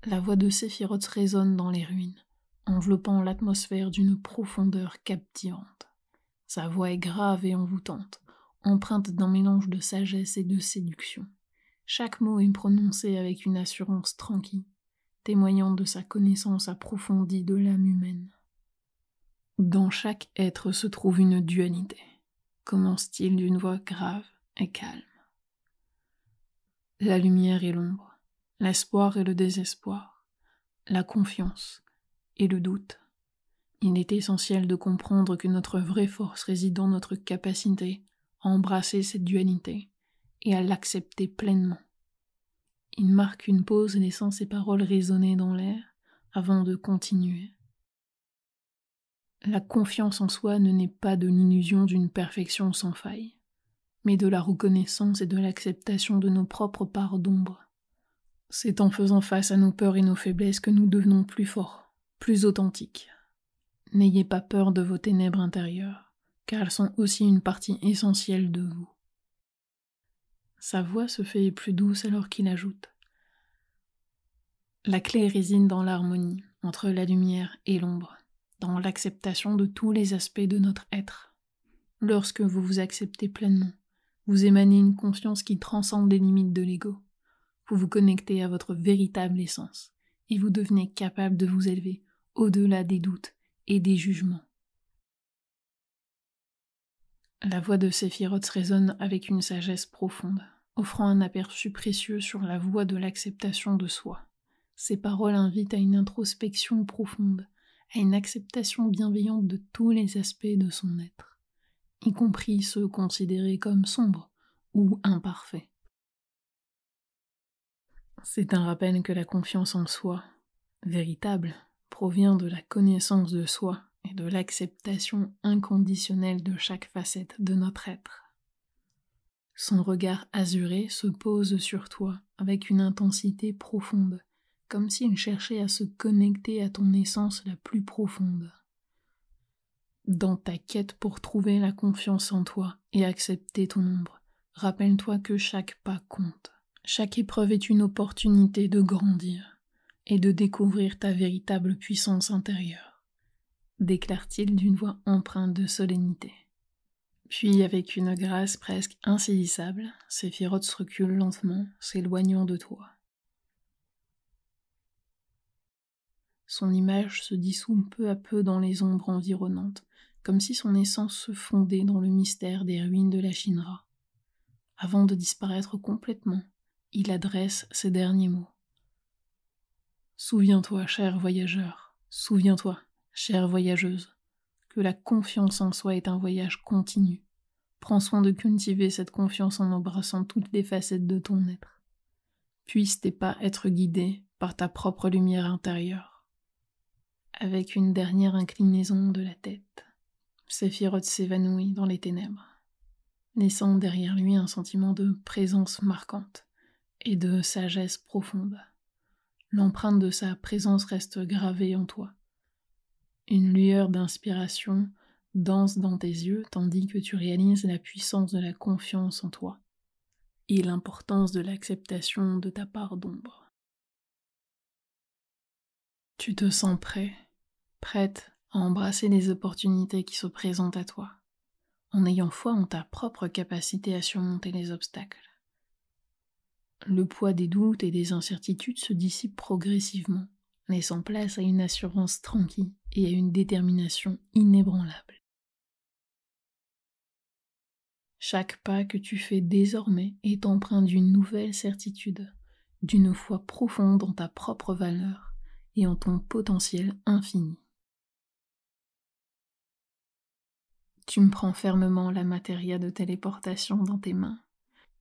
La voix de Sephiroth résonne dans les ruines, enveloppant l'atmosphère d'une profondeur captivante. Sa voix est grave et envoûtante, empreinte d'un mélange de sagesse et de séduction. Chaque mot est prononcé avec une assurance tranquille, témoignant de sa connaissance approfondie de l'âme humaine. Dans chaque être se trouve une dualité, commence-t-il d'une voix grave et calme. La lumière et l'ombre, l'espoir et le désespoir, la confiance et le doute. Il est essentiel de comprendre que notre vraie force réside dans notre capacité à embrasser cette dualité et à l'accepter pleinement. Il marque une pause laissant ses paroles résonner dans l'air avant de continuer. La confiance en soi ne n'est pas de l'illusion d'une perfection sans faille, mais de la reconnaissance et de l'acceptation de nos propres parts d'ombre. C'est en faisant face à nos peurs et nos faiblesses que nous devenons plus forts, plus authentiques. N'ayez pas peur de vos ténèbres intérieures, car elles sont aussi une partie essentielle de vous. Sa voix se fait plus douce alors qu'il ajoute La clé résine dans l'harmonie entre la lumière et l'ombre, dans l'acceptation de tous les aspects de notre être. Lorsque vous vous acceptez pleinement, vous émanez une conscience qui transcende les limites de l'ego. Vous vous connectez à votre véritable essence et vous devenez capable de vous élever au-delà des doutes et des jugements. La voix de Sephiroth résonne avec une sagesse profonde offrant un aperçu précieux sur la voie de l'acceptation de soi. Ces paroles invitent à une introspection profonde, à une acceptation bienveillante de tous les aspects de son être, y compris ceux considérés comme sombres ou imparfaits. C'est un rappel que la confiance en soi, véritable, provient de la connaissance de soi et de l'acceptation inconditionnelle de chaque facette de notre être. Son regard azuré se pose sur toi avec une intensité profonde, comme s'il cherchait à se connecter à ton essence la plus profonde. Dans ta quête pour trouver la confiance en toi et accepter ton ombre, rappelle-toi que chaque pas compte. Chaque épreuve est une opportunité de grandir et de découvrir ta véritable puissance intérieure, déclare-t-il d'une voix empreinte de solennité. Puis, avec une grâce presque insaisissable, ses se recule lentement, s'éloignant de toi. Son image se dissout peu à peu dans les ombres environnantes, comme si son essence se fondait dans le mystère des ruines de la Shinra. Avant de disparaître complètement, il adresse ces derniers mots. Souviens-toi, cher voyageur, souviens-toi, chère voyageuse, que la confiance en soi est un voyage continu. Prends soin de cultiver cette confiance en embrassant toutes les facettes de ton être. Puisse tes pas être guidés par ta propre lumière intérieure. Avec une dernière inclinaison de la tête, Sephiroth s'évanouit dans les ténèbres, laissant derrière lui un sentiment de présence marquante et de sagesse profonde. L'empreinte de sa présence reste gravée en toi, une lueur d'inspiration danse dans tes yeux tandis que tu réalises la puissance de la confiance en toi et l'importance de l'acceptation de ta part d'ombre. Tu te sens prêt, prête à embrasser les opportunités qui se présentent à toi, en ayant foi en ta propre capacité à surmonter les obstacles. Le poids des doutes et des incertitudes se dissipe progressivement laissant place à une assurance tranquille et à une détermination inébranlable. Chaque pas que tu fais désormais est empreint d'une nouvelle certitude, d'une foi profonde en ta propre valeur et en ton potentiel infini. Tu me prends fermement la matéria de téléportation dans tes mains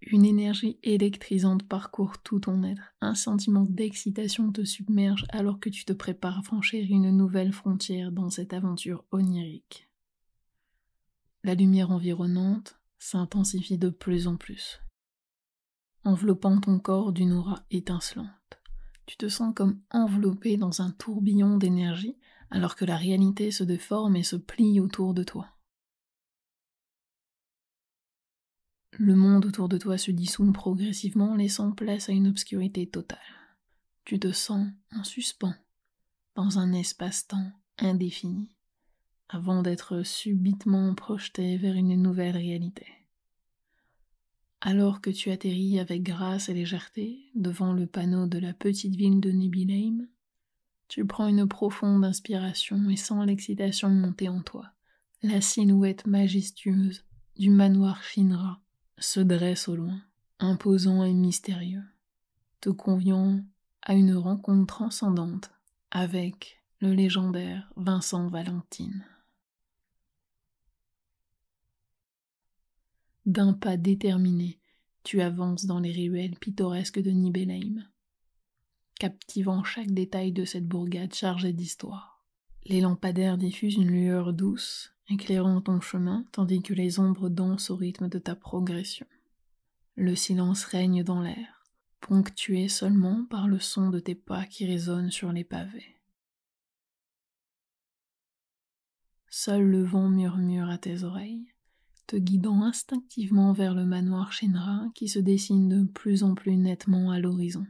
une énergie électrisante parcourt tout ton être. Un sentiment d'excitation te submerge alors que tu te prépares à franchir une nouvelle frontière dans cette aventure onirique. La lumière environnante s'intensifie de plus en plus, enveloppant ton corps d'une aura étincelante. Tu te sens comme enveloppé dans un tourbillon d'énergie alors que la réalité se déforme et se plie autour de toi. Le monde autour de toi se dissout progressivement, laissant place à une obscurité totale. Tu te sens en suspens, dans un espace-temps indéfini, avant d'être subitement projeté vers une nouvelle réalité. Alors que tu atterris avec grâce et légèreté devant le panneau de la petite ville de Nibileim, tu prends une profonde inspiration et sens l'excitation monter en toi, la silhouette majestueuse du manoir Shinra se dresse au loin, imposant et mystérieux, te conviant à une rencontre transcendante avec le légendaire Vincent Valentine. D'un pas déterminé, tu avances dans les ruelles pittoresques de Nibelheim, captivant chaque détail de cette bourgade chargée d'histoire. Les lampadaires diffusent une lueur douce éclairant ton chemin tandis que les ombres dansent au rythme de ta progression. Le silence règne dans l'air, ponctué seulement par le son de tes pas qui résonnent sur les pavés. Seul le vent murmure à tes oreilles, te guidant instinctivement vers le manoir Shinra qui se dessine de plus en plus nettement à l'horizon.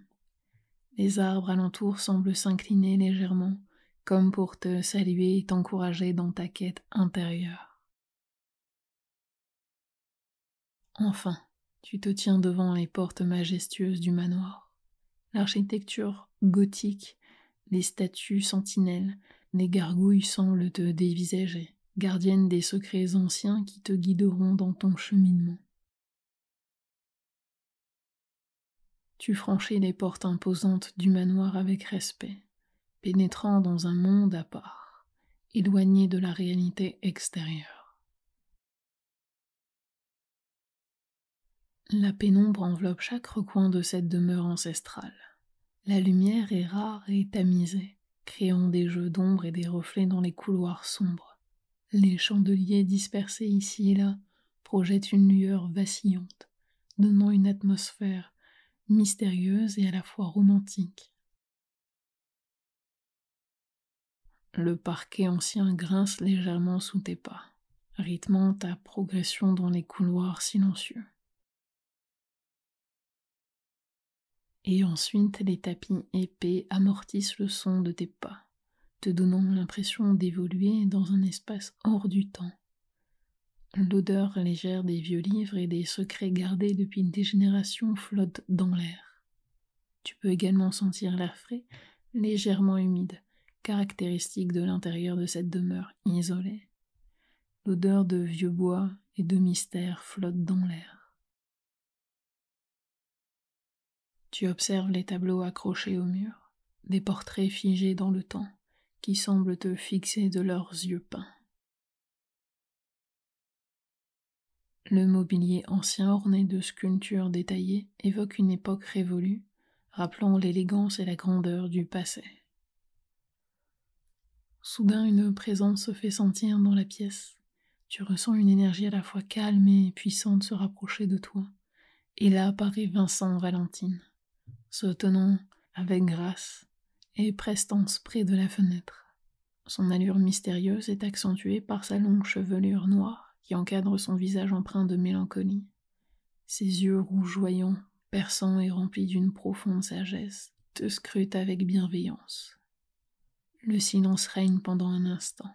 Les arbres alentour semblent s'incliner légèrement, comme pour te saluer et t'encourager dans ta quête intérieure. Enfin, tu te tiens devant les portes majestueuses du manoir, l'architecture gothique, les statues sentinelles, les gargouilles semblent te dévisager, gardiennes des secrets anciens qui te guideront dans ton cheminement. Tu franchis les portes imposantes du manoir avec respect pénétrant dans un monde à part, éloigné de la réalité extérieure. La pénombre enveloppe chaque recoin de cette demeure ancestrale. La lumière est rare et tamisée, créant des jeux d'ombre et des reflets dans les couloirs sombres. Les chandeliers dispersés ici et là projettent une lueur vacillante, donnant une atmosphère mystérieuse et à la fois romantique. Le parquet ancien grince légèrement sous tes pas, rythmant ta progression dans les couloirs silencieux. Et ensuite, les tapis épais amortissent le son de tes pas, te donnant l'impression d'évoluer dans un espace hors du temps. L'odeur légère des vieux livres et des secrets gardés depuis des générations flotte dans l'air. Tu peux également sentir l'air frais, légèrement humide, caractéristique de l'intérieur de cette demeure isolée. L'odeur de vieux bois et de mystère flotte dans l'air. Tu observes les tableaux accrochés au mur, des portraits figés dans le temps, qui semblent te fixer de leurs yeux peints. Le mobilier ancien orné de sculptures détaillées évoque une époque révolue, rappelant l'élégance et la grandeur du passé. Soudain, une présence se fait sentir dans la pièce. Tu ressens une énergie à la fois calme et puissante se rapprocher de toi. Et là apparaît Vincent Valentine, se tenant avec grâce et prestance près de la fenêtre. Son allure mystérieuse est accentuée par sa longue chevelure noire qui encadre son visage empreint de mélancolie. Ses yeux rougeoyants, perçants et remplis d'une profonde sagesse, te scrutent avec bienveillance. Le silence règne pendant un instant,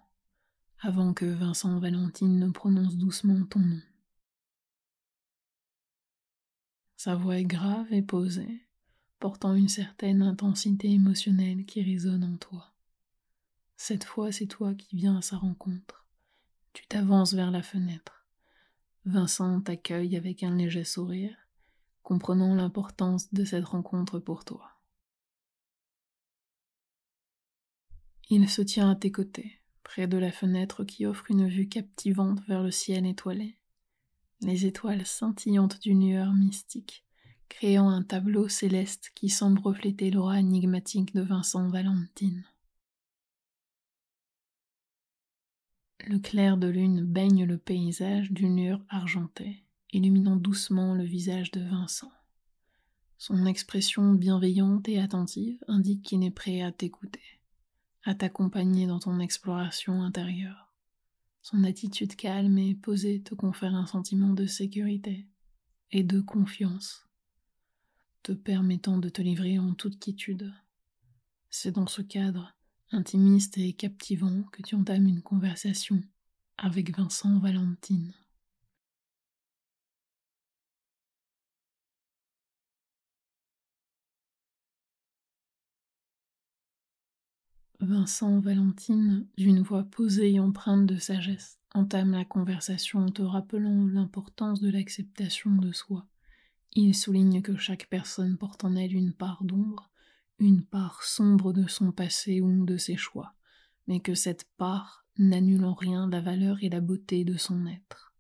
avant que Vincent Valentine ne prononce doucement ton nom. Sa voix est grave et posée, portant une certaine intensité émotionnelle qui résonne en toi. Cette fois, c'est toi qui viens à sa rencontre. Tu t'avances vers la fenêtre. Vincent t'accueille avec un léger sourire, comprenant l'importance de cette rencontre pour toi. Il se tient à tes côtés, près de la fenêtre qui offre une vue captivante vers le ciel étoilé. Les étoiles scintillantes d'une lueur mystique, créant un tableau céleste qui semble refléter l'aura énigmatique de Vincent Valentine. Le clair de lune baigne le paysage d'une lueur argentée, illuminant doucement le visage de Vincent. Son expression bienveillante et attentive indique qu'il est prêt à t'écouter à t'accompagner dans ton exploration intérieure. Son attitude calme et posée te confère un sentiment de sécurité et de confiance, te permettant de te livrer en toute quiétude. C'est dans ce cadre intimiste et captivant que tu entames une conversation avec Vincent Valentine. Vincent Valentine, d'une voix posée et empreinte de sagesse, entame la conversation en te rappelant l'importance de l'acceptation de soi. Il souligne que chaque personne porte en elle une part d'ombre, une part sombre de son passé ou de ses choix, mais que cette part n'annule en rien la valeur et la beauté de son être.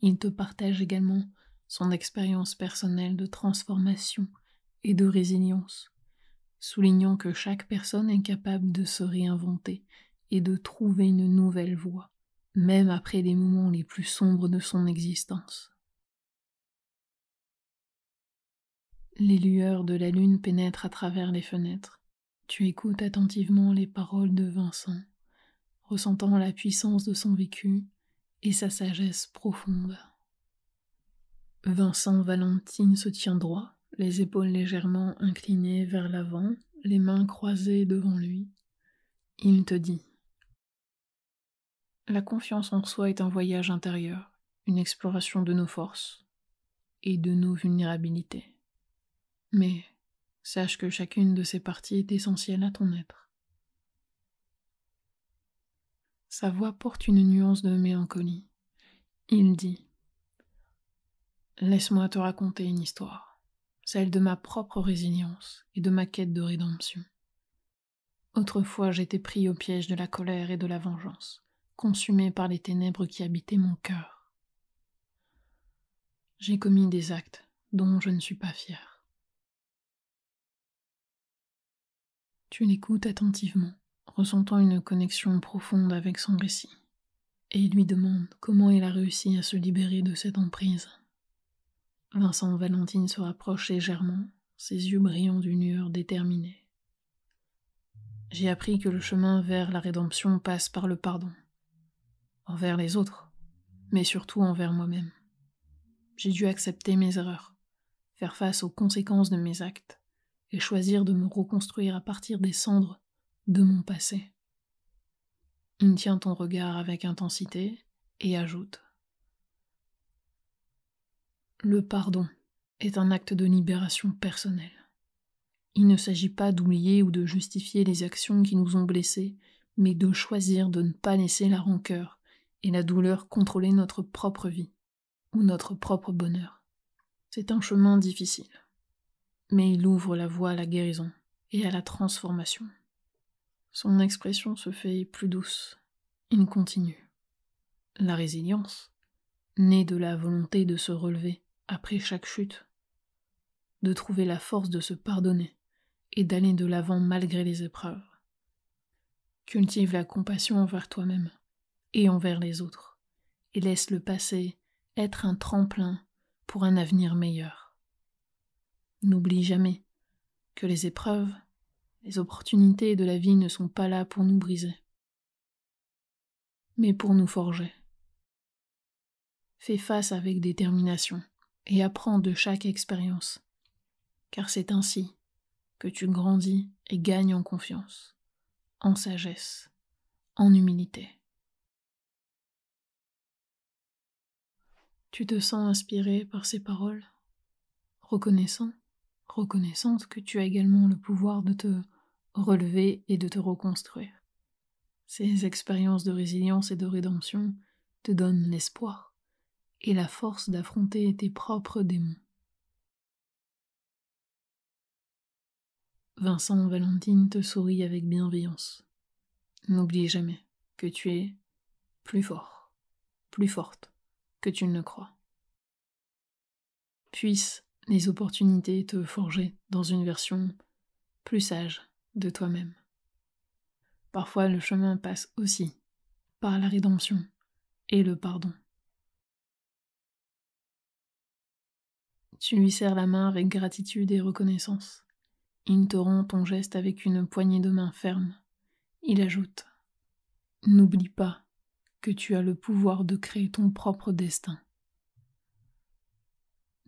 Il te partage également son expérience personnelle de transformation et de résilience, soulignant que chaque personne est capable de se réinventer et de trouver une nouvelle voie, même après les moments les plus sombres de son existence. Les lueurs de la lune pénètrent à travers les fenêtres. Tu écoutes attentivement les paroles de Vincent, ressentant la puissance de son vécu et sa sagesse profonde. Vincent Valentine se tient droit, les épaules légèrement inclinées vers l'avant, les mains croisées devant lui, il te dit La confiance en soi est un voyage intérieur, une exploration de nos forces et de nos vulnérabilités. Mais sache que chacune de ces parties est essentielle à ton être. Sa voix porte une nuance de mélancolie. Il dit Laisse-moi te raconter une histoire celle de ma propre résilience et de ma quête de rédemption. Autrefois j'étais pris au piège de la colère et de la vengeance, consumé par les ténèbres qui habitaient mon cœur. J'ai commis des actes dont je ne suis pas fier. Tu l'écoutes attentivement, ressentant une connexion profonde avec son récit, et lui demande comment il a réussi à se libérer de cette emprise. Vincent Valentine se rapproche légèrement, ses yeux brillant d'une lueur déterminée. J'ai appris que le chemin vers la rédemption passe par le pardon, envers les autres, mais surtout envers moi-même. J'ai dû accepter mes erreurs, faire face aux conséquences de mes actes, et choisir de me reconstruire à partir des cendres de mon passé. Il tient ton regard avec intensité et ajoute le pardon est un acte de libération personnelle. Il ne s'agit pas d'oublier ou de justifier les actions qui nous ont blessés, mais de choisir de ne pas laisser la rancœur et la douleur contrôler notre propre vie ou notre propre bonheur. C'est un chemin difficile, mais il ouvre la voie à la guérison et à la transformation. Son expression se fait plus douce. Il continue. La résilience, née de la volonté de se relever, après chaque chute, de trouver la force de se pardonner et d'aller de l'avant malgré les épreuves. Cultive la compassion envers toi-même et envers les autres, et laisse le passé être un tremplin pour un avenir meilleur. N'oublie jamais que les épreuves, les opportunités de la vie ne sont pas là pour nous briser, mais pour nous forger. Fais face avec détermination et apprends de chaque expérience, car c'est ainsi que tu grandis et gagnes en confiance, en sagesse, en humilité. Tu te sens inspiré par ces paroles, reconnaissant, reconnaissante que tu as également le pouvoir de te relever et de te reconstruire. Ces expériences de résilience et de rédemption te donnent l'espoir et la force d'affronter tes propres démons. Vincent Valentine te sourit avec bienveillance. N'oublie jamais que tu es plus fort, plus forte que tu ne le crois. Puissent les opportunités te forger dans une version plus sage de toi-même. Parfois le chemin passe aussi par la rédemption et le pardon. Tu lui serres la main avec gratitude et reconnaissance. Il te ton geste avec une poignée de main ferme. Il ajoute N'oublie pas que tu as le pouvoir de créer ton propre destin.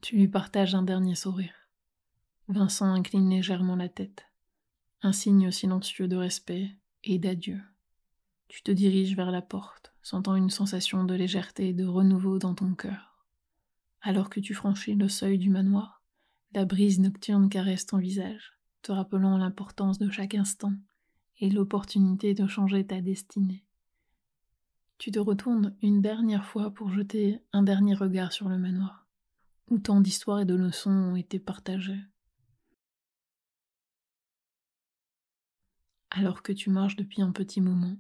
Tu lui partages un dernier sourire. Vincent incline légèrement la tête, un signe silencieux de respect et d'adieu. Tu te diriges vers la porte, sentant une sensation de légèreté et de renouveau dans ton cœur. Alors que tu franchis le seuil du manoir, la brise nocturne caresse ton visage, te rappelant l'importance de chaque instant et l'opportunité de changer ta destinée. Tu te retournes une dernière fois pour jeter un dernier regard sur le manoir, où tant d'histoires et de leçons ont été partagées. Alors que tu marches depuis un petit moment,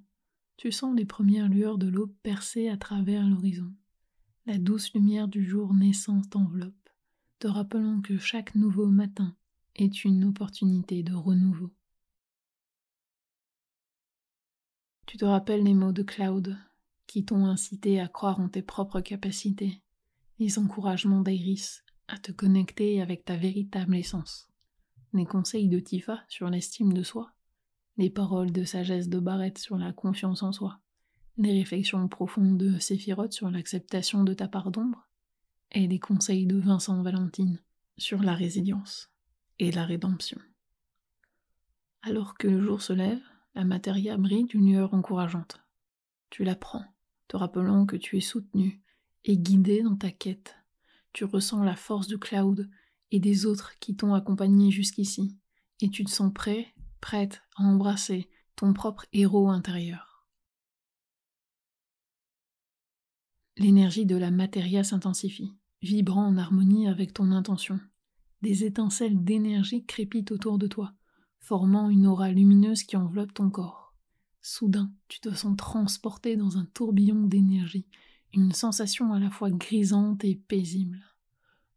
tu sens les premières lueurs de l'aube percer à travers l'horizon. La douce lumière du jour naissant t'enveloppe, te rappelant que chaque nouveau matin est une opportunité de renouveau. Tu te rappelles les mots de Cloud qui t'ont incité à croire en tes propres capacités, les encouragements d'Iris à te connecter avec ta véritable essence, les conseils de Tifa sur l'estime de soi, les paroles de sagesse de Barrett sur la confiance en soi, des réflexions profondes de Séphiroth sur l'acceptation de ta part d'ombre, et des conseils de Vincent Valentine sur la résilience et la rédemption. Alors que le jour se lève, la matéria brille d'une lueur encourageante. Tu la prends, te rappelant que tu es soutenu et guidé dans ta quête. Tu ressens la force de Cloud et des autres qui t'ont accompagné jusqu'ici, et tu te sens prêt, prête à embrasser ton propre héros intérieur. L'énergie de la matéria s'intensifie, vibrant en harmonie avec ton intention. Des étincelles d'énergie crépitent autour de toi, formant une aura lumineuse qui enveloppe ton corps. Soudain, tu te sens transporté dans un tourbillon d'énergie, une sensation à la fois grisante et paisible.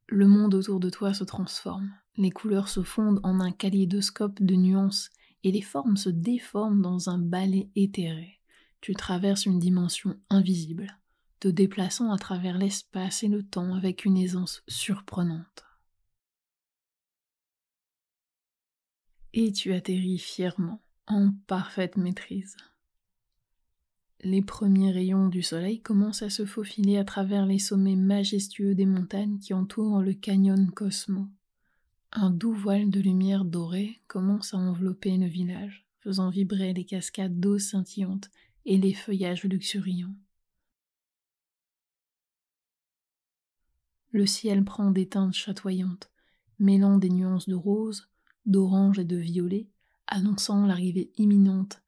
Le monde autour de toi se transforme, les couleurs se fondent en un kaléidoscope de nuances et les formes se déforment dans un ballet éthéré. Tu traverses une dimension invisible déplaçant à travers l'espace et le temps avec une aisance surprenante. Et tu atterris fièrement, en parfaite maîtrise. Les premiers rayons du soleil commencent à se faufiler à travers les sommets majestueux des montagnes qui entourent le canyon Cosmo. Un doux voile de lumière dorée commence à envelopper le village, faisant vibrer les cascades d'eau scintillantes et les feuillages luxuriants. le ciel prend des teintes chatoyantes, mêlant des nuances de rose, d'orange et de violet, annonçant l'arrivée imminente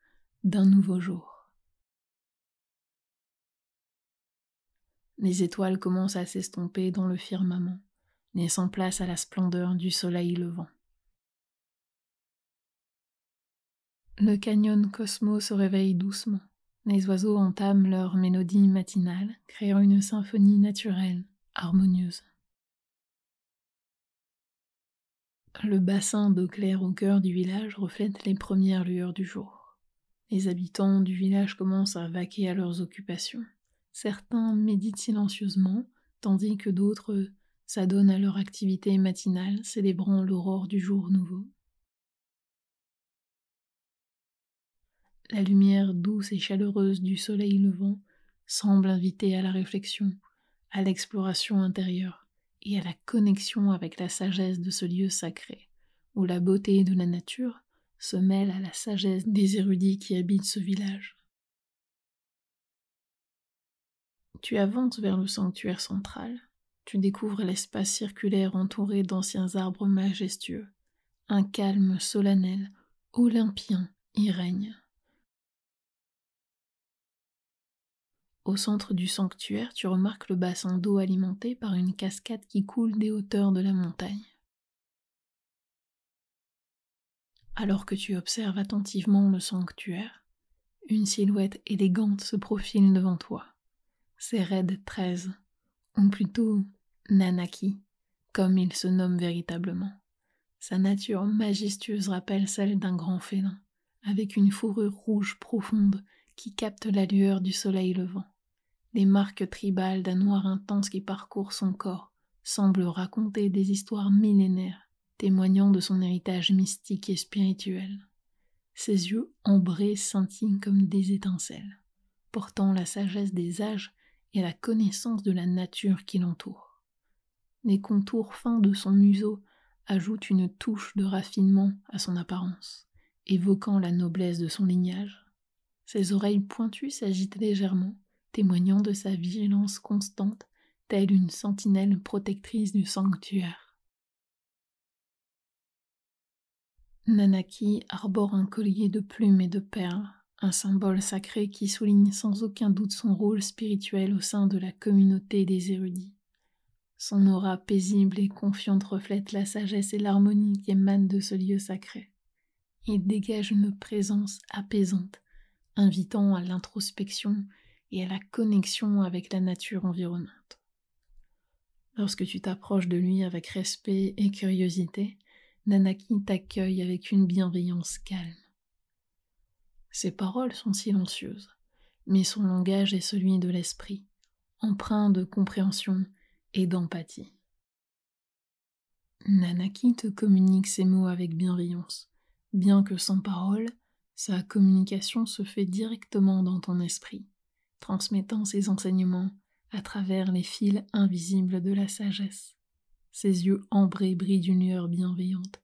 d'un nouveau jour. Les étoiles commencent à s'estomper dans le firmament, laissant place à la splendeur du soleil levant. Le canyon Cosmo se réveille doucement. Les oiseaux entament leur mélodie matinale, créant une symphonie naturelle harmonieuse. Le bassin d'eau claire au cœur du village reflète les premières lueurs du jour. Les habitants du village commencent à vaquer à leurs occupations. Certains méditent silencieusement, tandis que d'autres s'adonnent à leur activité matinale, célébrant l'aurore du jour nouveau. La lumière douce et chaleureuse du soleil levant semble inviter à la réflexion, à l'exploration intérieure et à la connexion avec la sagesse de ce lieu sacré, où la beauté de la nature se mêle à la sagesse des érudits qui habitent ce village. Tu avances vers le sanctuaire central. Tu découvres l'espace circulaire entouré d'anciens arbres majestueux. Un calme solennel, olympien, y règne. Au centre du sanctuaire, tu remarques le bassin d'eau alimenté par une cascade qui coule des hauteurs de la montagne. Alors que tu observes attentivement le sanctuaire, une silhouette élégante se profile devant toi. C'est Red 13, ou plutôt Nanaki, comme il se nomme véritablement. Sa nature majestueuse rappelle celle d'un grand félin, avec une fourrure rouge profonde qui capte la lueur du soleil levant. Les marques tribales d'un noir intense qui parcourt son corps semblent raconter des histoires millénaires, témoignant de son héritage mystique et spirituel. Ses yeux ambrés scintillent comme des étincelles, portant la sagesse des âges et la connaissance de la nature qui l'entoure. Les contours fins de son museau ajoutent une touche de raffinement à son apparence, évoquant la noblesse de son lignage. Ses oreilles pointues s'agitent légèrement, témoignant de sa vigilance constante, telle une sentinelle protectrice du sanctuaire. Nanaki arbore un collier de plumes et de perles, un symbole sacré qui souligne sans aucun doute son rôle spirituel au sein de la communauté des érudits. Son aura paisible et confiante reflète la sagesse et l'harmonie qui émanent de ce lieu sacré. Il dégage une présence apaisante, invitant à l'introspection et à la connexion avec la nature environnante. Lorsque tu t'approches de lui avec respect et curiosité, Nanaki t'accueille avec une bienveillance calme. Ses paroles sont silencieuses, mais son langage est celui de l'esprit, empreint de compréhension et d'empathie. Nanaki te communique ses mots avec bienveillance. Bien que sans parole, sa communication se fait directement dans ton esprit, transmettant ses enseignements à travers les fils invisibles de la sagesse. Ses yeux ambrés brillent d'une lueur bienveillante,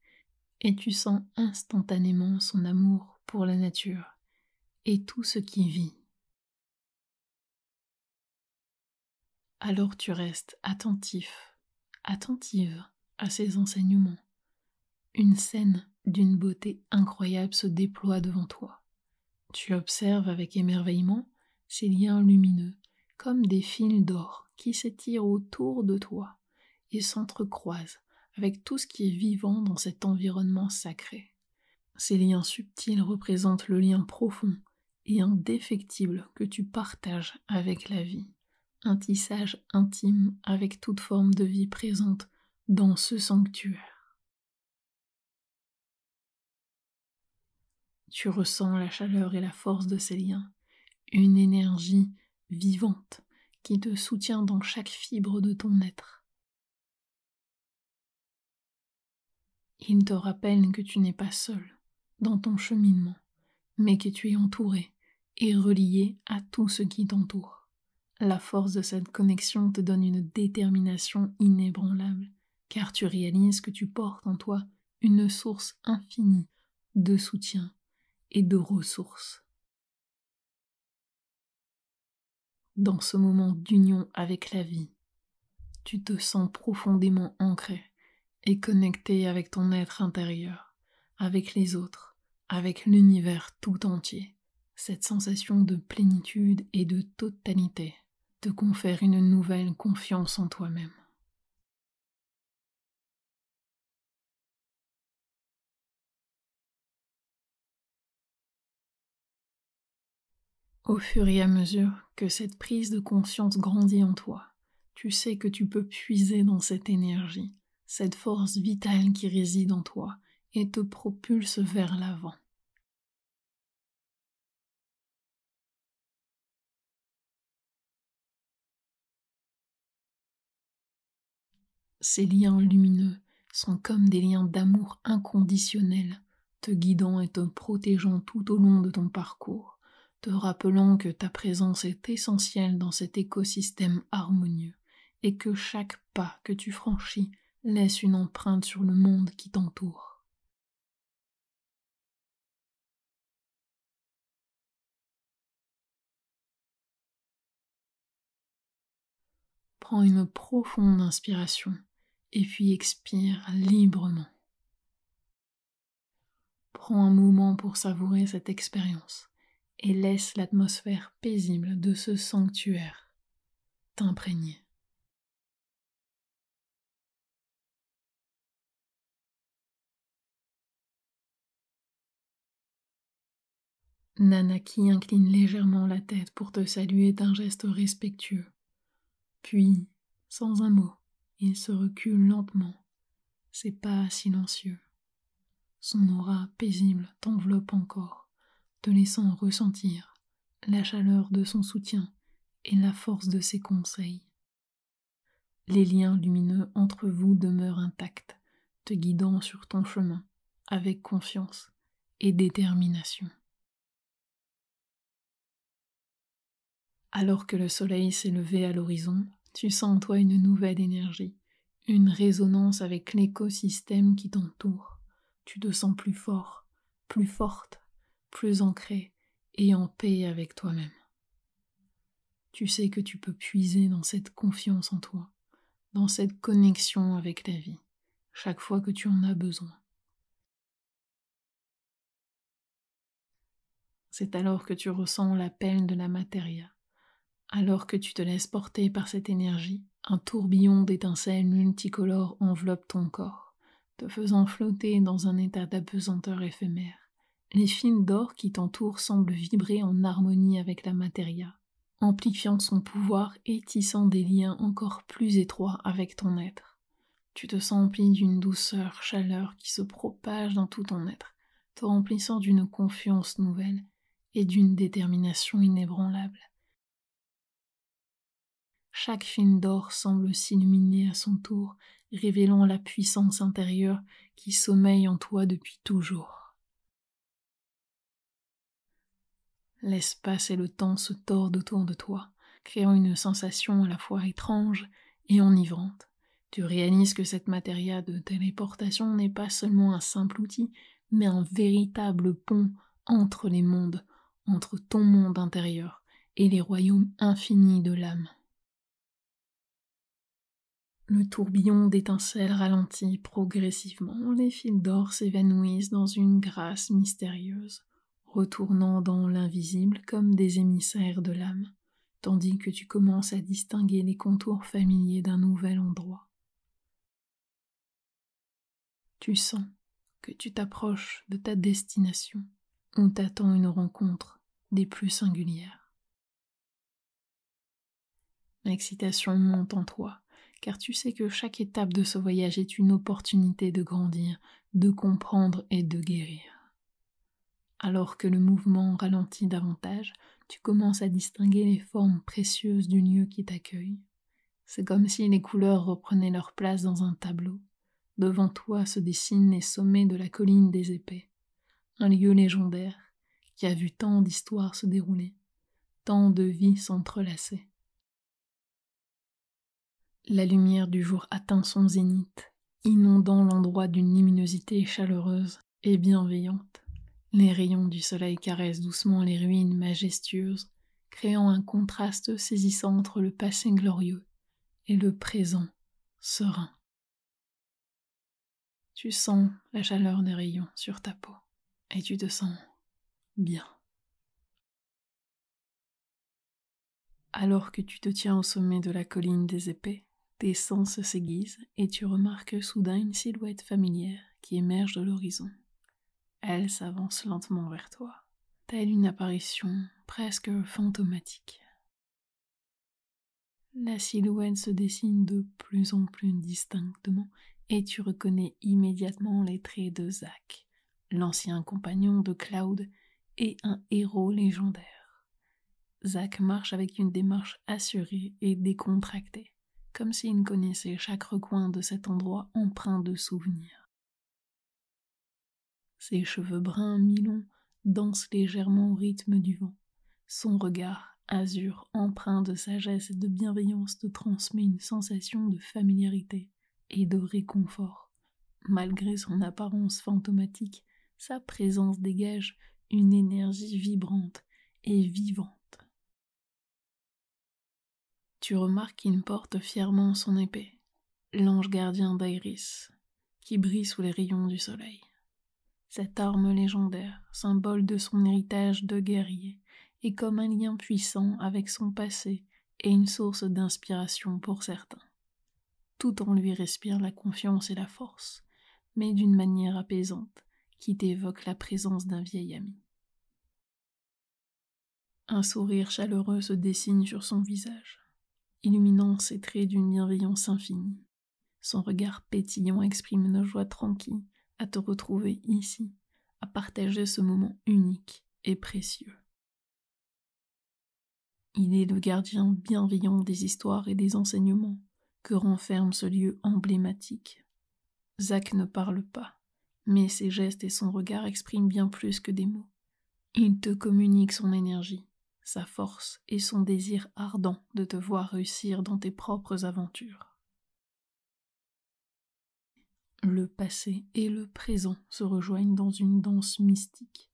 et tu sens instantanément son amour pour la nature et tout ce qui vit. Alors tu restes attentif, attentive à ses enseignements. Une scène d'une beauté incroyable se déploie devant toi. Tu observes avec émerveillement ces liens lumineux, comme des fils d'or qui s'étirent autour de toi et s'entrecroisent avec tout ce qui est vivant dans cet environnement sacré. Ces liens subtils représentent le lien profond et indéfectible que tu partages avec la vie, un tissage intime avec toute forme de vie présente dans ce sanctuaire. Tu ressens la chaleur et la force de ces liens une énergie vivante qui te soutient dans chaque fibre de ton être. Il te rappelle que tu n'es pas seul dans ton cheminement, mais que tu es entouré et relié à tout ce qui t'entoure. La force de cette connexion te donne une détermination inébranlable, car tu réalises que tu portes en toi une source infinie de soutien et de ressources. dans ce moment d'union avec la vie. Tu te sens profondément ancré et connecté avec ton être intérieur, avec les autres, avec l'univers tout entier. Cette sensation de plénitude et de totalité te confère une nouvelle confiance en toi-même. Au fur et à mesure que cette prise de conscience grandit en toi. Tu sais que tu peux puiser dans cette énergie, cette force vitale qui réside en toi et te propulse vers l'avant. Ces liens lumineux sont comme des liens d'amour inconditionnel, te guidant et te protégeant tout au long de ton parcours te rappelant que ta présence est essentielle dans cet écosystème harmonieux et que chaque pas que tu franchis laisse une empreinte sur le monde qui t'entoure. Prends une profonde inspiration et puis expire librement. Prends un moment pour savourer cette expérience et laisse l'atmosphère paisible de ce sanctuaire t'imprégner. Nanaki incline légèrement la tête pour te saluer d'un geste respectueux. Puis, sans un mot, il se recule lentement, ses pas silencieux. Son aura paisible t'enveloppe encore te laissant ressentir la chaleur de son soutien et la force de ses conseils. Les liens lumineux entre vous demeurent intacts, te guidant sur ton chemin avec confiance et détermination. Alors que le soleil s'est levé à l'horizon, tu sens en toi une nouvelle énergie, une résonance avec l'écosystème qui t'entoure. Tu te sens plus fort, plus forte, plus ancré et en paix avec toi-même. Tu sais que tu peux puiser dans cette confiance en toi, dans cette connexion avec la vie, chaque fois que tu en as besoin. C'est alors que tu ressens l'appel de la matéria, alors que tu te laisses porter par cette énergie, un tourbillon d'étincelles multicolores enveloppe ton corps, te faisant flotter dans un état d'apesanteur éphémère. Les films d'or qui t'entourent semblent vibrer en harmonie avec la matéria, amplifiant son pouvoir et tissant des liens encore plus étroits avec ton être. Tu te sens empli d'une douceur, chaleur qui se propage dans tout ton être, te remplissant d'une confiance nouvelle et d'une détermination inébranlable. Chaque film d'or semble s'illuminer à son tour, révélant la puissance intérieure qui sommeille en toi depuis toujours. L'espace et le temps se tordent autour de toi, créant une sensation à la fois étrange et enivrante. Tu réalises que cette matéria de téléportation n'est pas seulement un simple outil, mais un véritable pont entre les mondes, entre ton monde intérieur et les royaumes infinis de l'âme. Le tourbillon d'étincelles ralentit progressivement, les fils d'or s'évanouissent dans une grâce mystérieuse retournant dans l'invisible comme des émissaires de l'âme, tandis que tu commences à distinguer les contours familiers d'un nouvel endroit. Tu sens que tu t'approches de ta destination. où t'attend une rencontre des plus singulières. L'excitation monte en toi, car tu sais que chaque étape de ce voyage est une opportunité de grandir, de comprendre et de guérir. Alors que le mouvement ralentit davantage, tu commences à distinguer les formes précieuses du lieu qui t'accueille. C'est comme si les couleurs reprenaient leur place dans un tableau. Devant toi se dessinent les sommets de la colline des épées, un lieu légendaire qui a vu tant d'histoires se dérouler, tant de vies s'entrelacer. La lumière du jour atteint son zénith, inondant l'endroit d'une luminosité chaleureuse et bienveillante. Les rayons du soleil caressent doucement les ruines majestueuses, créant un contraste saisissant entre le passé glorieux et le présent serein. Tu sens la chaleur des rayons sur ta peau et tu te sens bien. Alors que tu te tiens au sommet de la colline des épées, tes sens s'aiguisent et tu remarques soudain une silhouette familière qui émerge de l'horizon. Elle s'avance lentement vers toi, telle une apparition presque fantomatique. La silhouette se dessine de plus en plus distinctement et tu reconnais immédiatement les traits de Zach, l'ancien compagnon de Cloud et un héros légendaire. Zach marche avec une démarche assurée et décontractée, comme s'il connaissait chaque recoin de cet endroit empreint de souvenirs. Ses cheveux bruns mi-longs dansent légèrement au rythme du vent. Son regard, azur, empreint de sagesse et de bienveillance, te transmet une sensation de familiarité et de réconfort. Malgré son apparence fantomatique, sa présence dégage une énergie vibrante et vivante. Tu remarques qu'il porte fièrement son épée, l'ange gardien d'Iris, qui brille sous les rayons du soleil cette arme légendaire, symbole de son héritage de guerrier, est comme un lien puissant avec son passé et une source d'inspiration pour certains. Tout en lui respire la confiance et la force, mais d'une manière apaisante, qui évoque la présence d'un vieil ami. Un sourire chaleureux se dessine sur son visage, illuminant ses traits d'une bienveillance infinie. Son regard pétillant exprime une joie tranquille à te retrouver ici, à partager ce moment unique et précieux. Il est le gardien bienveillant des histoires et des enseignements que renferme ce lieu emblématique. Zach ne parle pas, mais ses gestes et son regard expriment bien plus que des mots. Il te communique son énergie, sa force et son désir ardent de te voir réussir dans tes propres aventures. Le passé et le présent se rejoignent dans une danse mystique.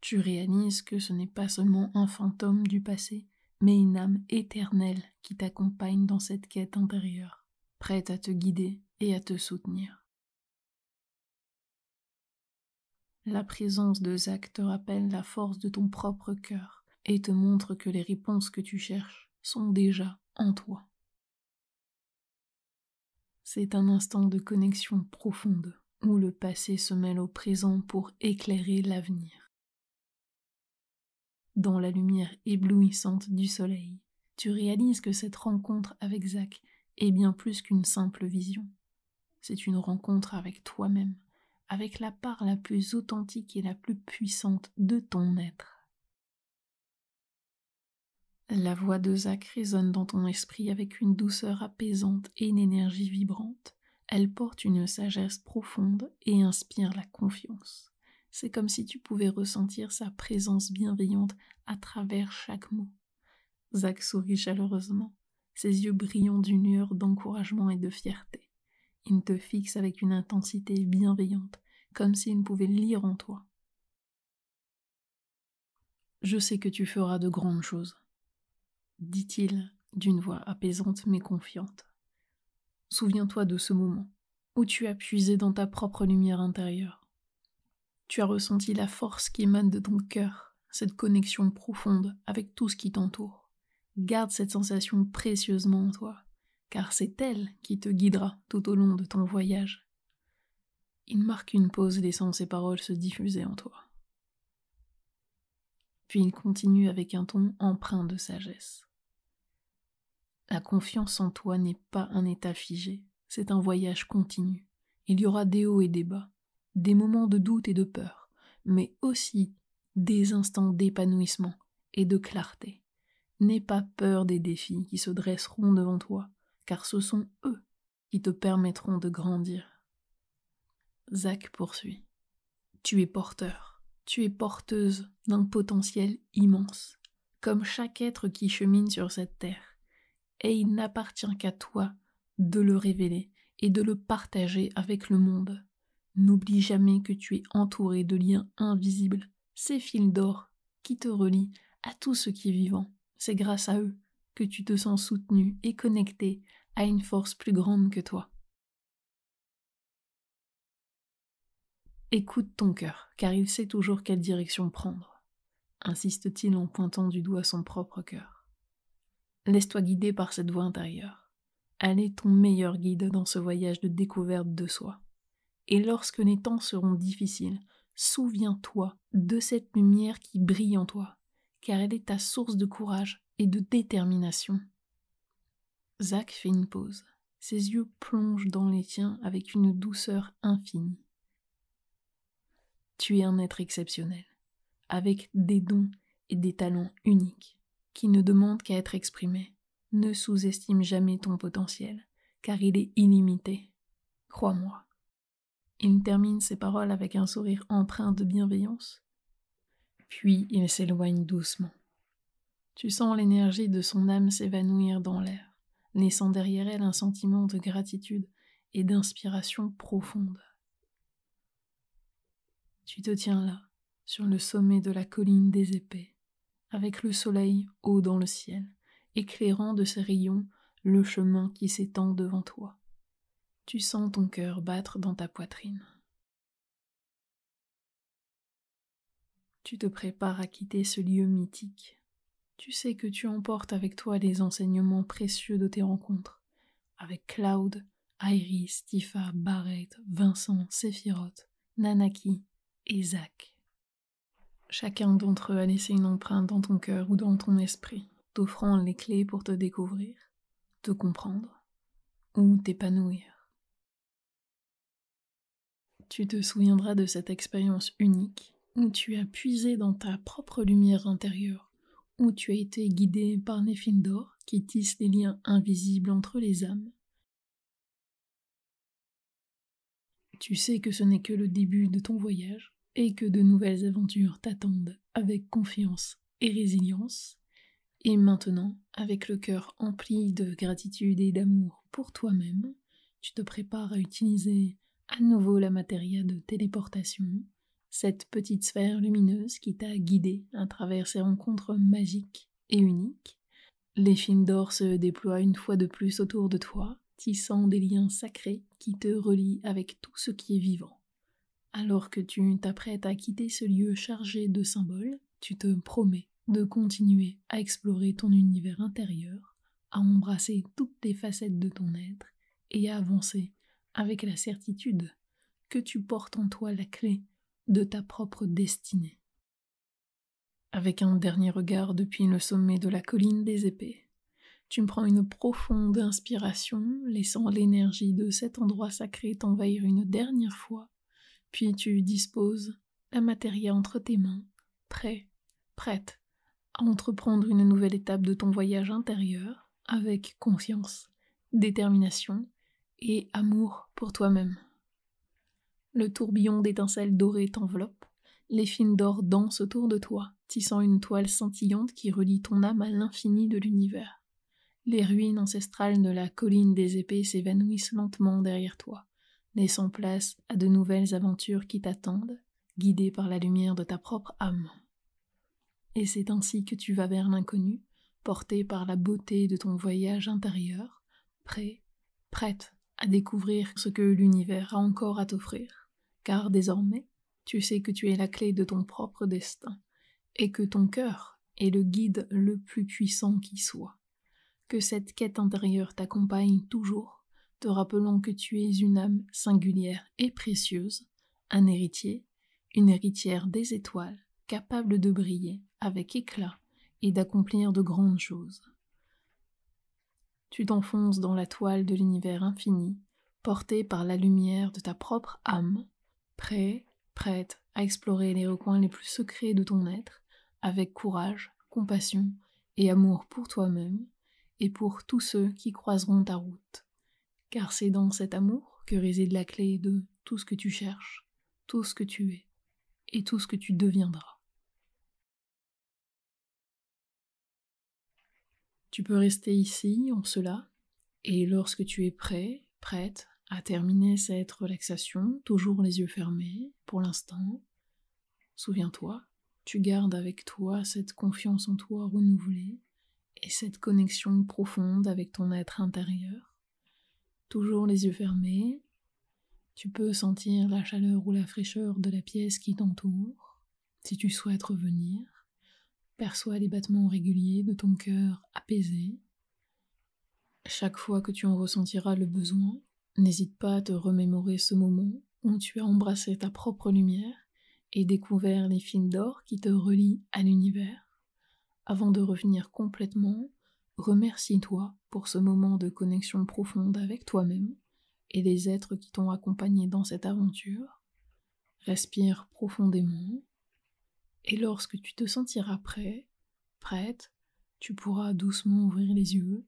Tu réalises que ce n'est pas seulement un fantôme du passé, mais une âme éternelle qui t'accompagne dans cette quête intérieure, prête à te guider et à te soutenir. La présence de Zach te rappelle la force de ton propre cœur et te montre que les réponses que tu cherches sont déjà en toi. C'est un instant de connexion profonde où le passé se mêle au présent pour éclairer l'avenir. Dans la lumière éblouissante du soleil, tu réalises que cette rencontre avec Zach est bien plus qu'une simple vision. C'est une rencontre avec toi-même, avec la part la plus authentique et la plus puissante de ton être. La voix de Zach résonne dans ton esprit avec une douceur apaisante et une énergie vibrante. Elle porte une sagesse profonde et inspire la confiance. C'est comme si tu pouvais ressentir sa présence bienveillante à travers chaque mot. Zach sourit chaleureusement, ses yeux brillant d'une lueur d'encouragement et de fierté. Il te fixe avec une intensité bienveillante, comme s'il pouvait lire en toi. Je sais que tu feras de grandes choses dit-il d'une voix apaisante mais confiante. Souviens-toi de ce moment où tu as puisé dans ta propre lumière intérieure. Tu as ressenti la force qui émane de ton cœur, cette connexion profonde avec tout ce qui t'entoure. Garde cette sensation précieusement en toi, car c'est elle qui te guidera tout au long de ton voyage. Il marque une pause laissant ses paroles se diffuser en toi. Puis il continue avec un ton empreint de sagesse. La confiance en toi n'est pas un état figé, c'est un voyage continu. Il y aura des hauts et des bas, des moments de doute et de peur, mais aussi des instants d'épanouissement et de clarté. N'aie pas peur des défis qui se dresseront devant toi, car ce sont eux qui te permettront de grandir. Zach poursuit. Tu es porteur, tu es porteuse d'un potentiel immense, comme chaque être qui chemine sur cette terre et il n'appartient qu'à toi de le révéler et de le partager avec le monde. N'oublie jamais que tu es entouré de liens invisibles, ces fils d'or qui te relient à tout ce qui est vivant. C'est grâce à eux que tu te sens soutenu et connecté à une force plus grande que toi. Écoute ton cœur, car il sait toujours quelle direction prendre, insiste-t-il en pointant du doigt son propre cœur. Laisse-toi guider par cette voix intérieure. Elle est ton meilleur guide dans ce voyage de découverte de soi. Et lorsque les temps seront difficiles, souviens-toi de cette lumière qui brille en toi, car elle est ta source de courage et de détermination. Zach fait une pause. Ses yeux plongent dans les tiens avec une douceur infinie. Tu es un être exceptionnel, avec des dons et des talents uniques qui ne demande qu'à être exprimé. Ne sous-estime jamais ton potentiel, car il est illimité. Crois-moi. Il termine ses paroles avec un sourire empreint de bienveillance. Puis il s'éloigne doucement. Tu sens l'énergie de son âme s'évanouir dans l'air, laissant derrière elle un sentiment de gratitude et d'inspiration profonde. Tu te tiens là, sur le sommet de la colline des épées, avec le soleil haut dans le ciel, éclairant de ses rayons le chemin qui s'étend devant toi. Tu sens ton cœur battre dans ta poitrine. Tu te prépares à quitter ce lieu mythique. Tu sais que tu emportes avec toi les enseignements précieux de tes rencontres, avec Cloud, Iris, Tifa, Barrett, Vincent, Sephiroth, Nanaki et Zach. Chacun d'entre eux a laissé une empreinte dans ton cœur ou dans ton esprit, t'offrant les clés pour te découvrir, te comprendre ou t'épanouir. Tu te souviendras de cette expérience unique où tu as puisé dans ta propre lumière intérieure, où tu as été guidé par les d'or qui tissent les liens invisibles entre les âmes. Tu sais que ce n'est que le début de ton voyage, et que de nouvelles aventures t'attendent avec confiance et résilience. Et maintenant, avec le cœur empli de gratitude et d'amour pour toi-même, tu te prépares à utiliser à nouveau la matéria de téléportation, cette petite sphère lumineuse qui t'a guidé à travers ces rencontres magiques et uniques. Les films d'or se déploient une fois de plus autour de toi, tissant des liens sacrés qui te relient avec tout ce qui est vivant. Alors que tu t'apprêtes à quitter ce lieu chargé de symboles, tu te promets de continuer à explorer ton univers intérieur, à embrasser toutes les facettes de ton être et à avancer avec la certitude que tu portes en toi la clé de ta propre destinée. Avec un dernier regard depuis le sommet de la colline des épées, tu prends une profonde inspiration, laissant l'énergie de cet endroit sacré t'envahir une dernière fois puis tu disposes la matière entre tes mains, prêt, prête à entreprendre une nouvelle étape de ton voyage intérieur avec confiance, détermination et amour pour toi-même. Le tourbillon d'étincelles dorées t'enveloppe, les fines d'or dansent autour de toi, tissant une toile scintillante qui relie ton âme à l'infini de l'univers. Les ruines ancestrales de la colline des épées s'évanouissent lentement derrière toi, laissant place à de nouvelles aventures qui t'attendent, guidées par la lumière de ta propre âme. Et c'est ainsi que tu vas vers l'inconnu, porté par la beauté de ton voyage intérieur, prêt, prête à découvrir ce que l'univers a encore à t'offrir, car désormais, tu sais que tu es la clé de ton propre destin, et que ton cœur est le guide le plus puissant qui soit. Que cette quête intérieure t'accompagne toujours te rappelons que tu es une âme singulière et précieuse, un héritier, une héritière des étoiles, capable de briller avec éclat et d'accomplir de grandes choses. Tu t'enfonces dans la toile de l'univers infini, porté par la lumière de ta propre âme, prêt, prête à explorer les recoins les plus secrets de ton être, avec courage, compassion et amour pour toi-même et pour tous ceux qui croiseront ta route car c'est dans cet amour que réside la clé de tout ce que tu cherches, tout ce que tu es et tout ce que tu deviendras. Tu peux rester ici en cela, et lorsque tu es prêt, prête à terminer cette relaxation, toujours les yeux fermés, pour l'instant, souviens-toi, tu gardes avec toi cette confiance en toi renouvelée et cette connexion profonde avec ton être intérieur toujours les yeux fermés. Tu peux sentir la chaleur ou la fraîcheur de la pièce qui t'entoure. Si tu souhaites revenir, perçois les battements réguliers de ton cœur apaisé. Chaque fois que tu en ressentiras le besoin, n'hésite pas à te remémorer ce moment où tu as embrassé ta propre lumière et découvert les fils d'or qui te relient à l'univers, avant de revenir complètement Remercie-toi pour ce moment de connexion profonde avec toi-même et les êtres qui t'ont accompagné dans cette aventure. Respire profondément et lorsque tu te sentiras prêt, prête, tu pourras doucement ouvrir les yeux,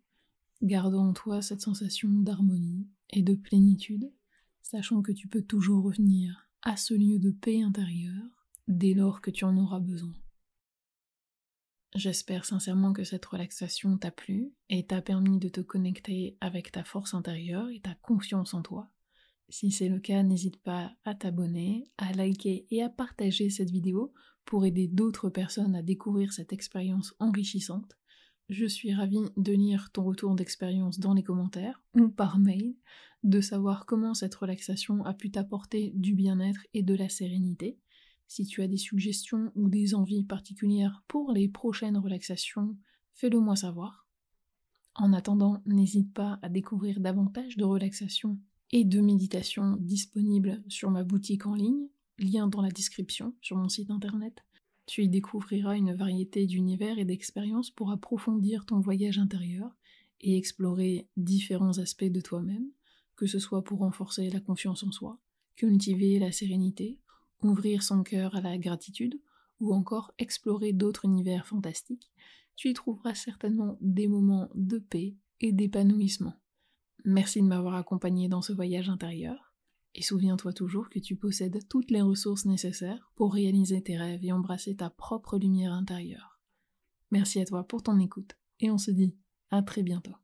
gardant en toi cette sensation d'harmonie et de plénitude, sachant que tu peux toujours revenir à ce lieu de paix intérieure dès lors que tu en auras besoin. J'espère sincèrement que cette relaxation t'a plu et t'a permis de te connecter avec ta force intérieure et ta confiance en toi. Si c'est le cas, n'hésite pas à t'abonner, à liker et à partager cette vidéo pour aider d'autres personnes à découvrir cette expérience enrichissante. Je suis ravie de lire ton retour d'expérience dans les commentaires ou par mail, de savoir comment cette relaxation a pu t'apporter du bien-être et de la sérénité. Si tu as des suggestions ou des envies particulières pour les prochaines relaxations, fais-le moi savoir. En attendant, n'hésite pas à découvrir davantage de relaxations et de méditations disponibles sur ma boutique en ligne, lien dans la description sur mon site internet. Tu y découvriras une variété d'univers et d'expériences pour approfondir ton voyage intérieur et explorer différents aspects de toi-même, que ce soit pour renforcer la confiance en soi, cultiver la sérénité ouvrir son cœur à la gratitude ou encore explorer d'autres univers fantastiques, tu y trouveras certainement des moments de paix et d'épanouissement. Merci de m'avoir accompagné dans ce voyage intérieur et souviens-toi toujours que tu possèdes toutes les ressources nécessaires pour réaliser tes rêves et embrasser ta propre lumière intérieure. Merci à toi pour ton écoute et on se dit à très bientôt.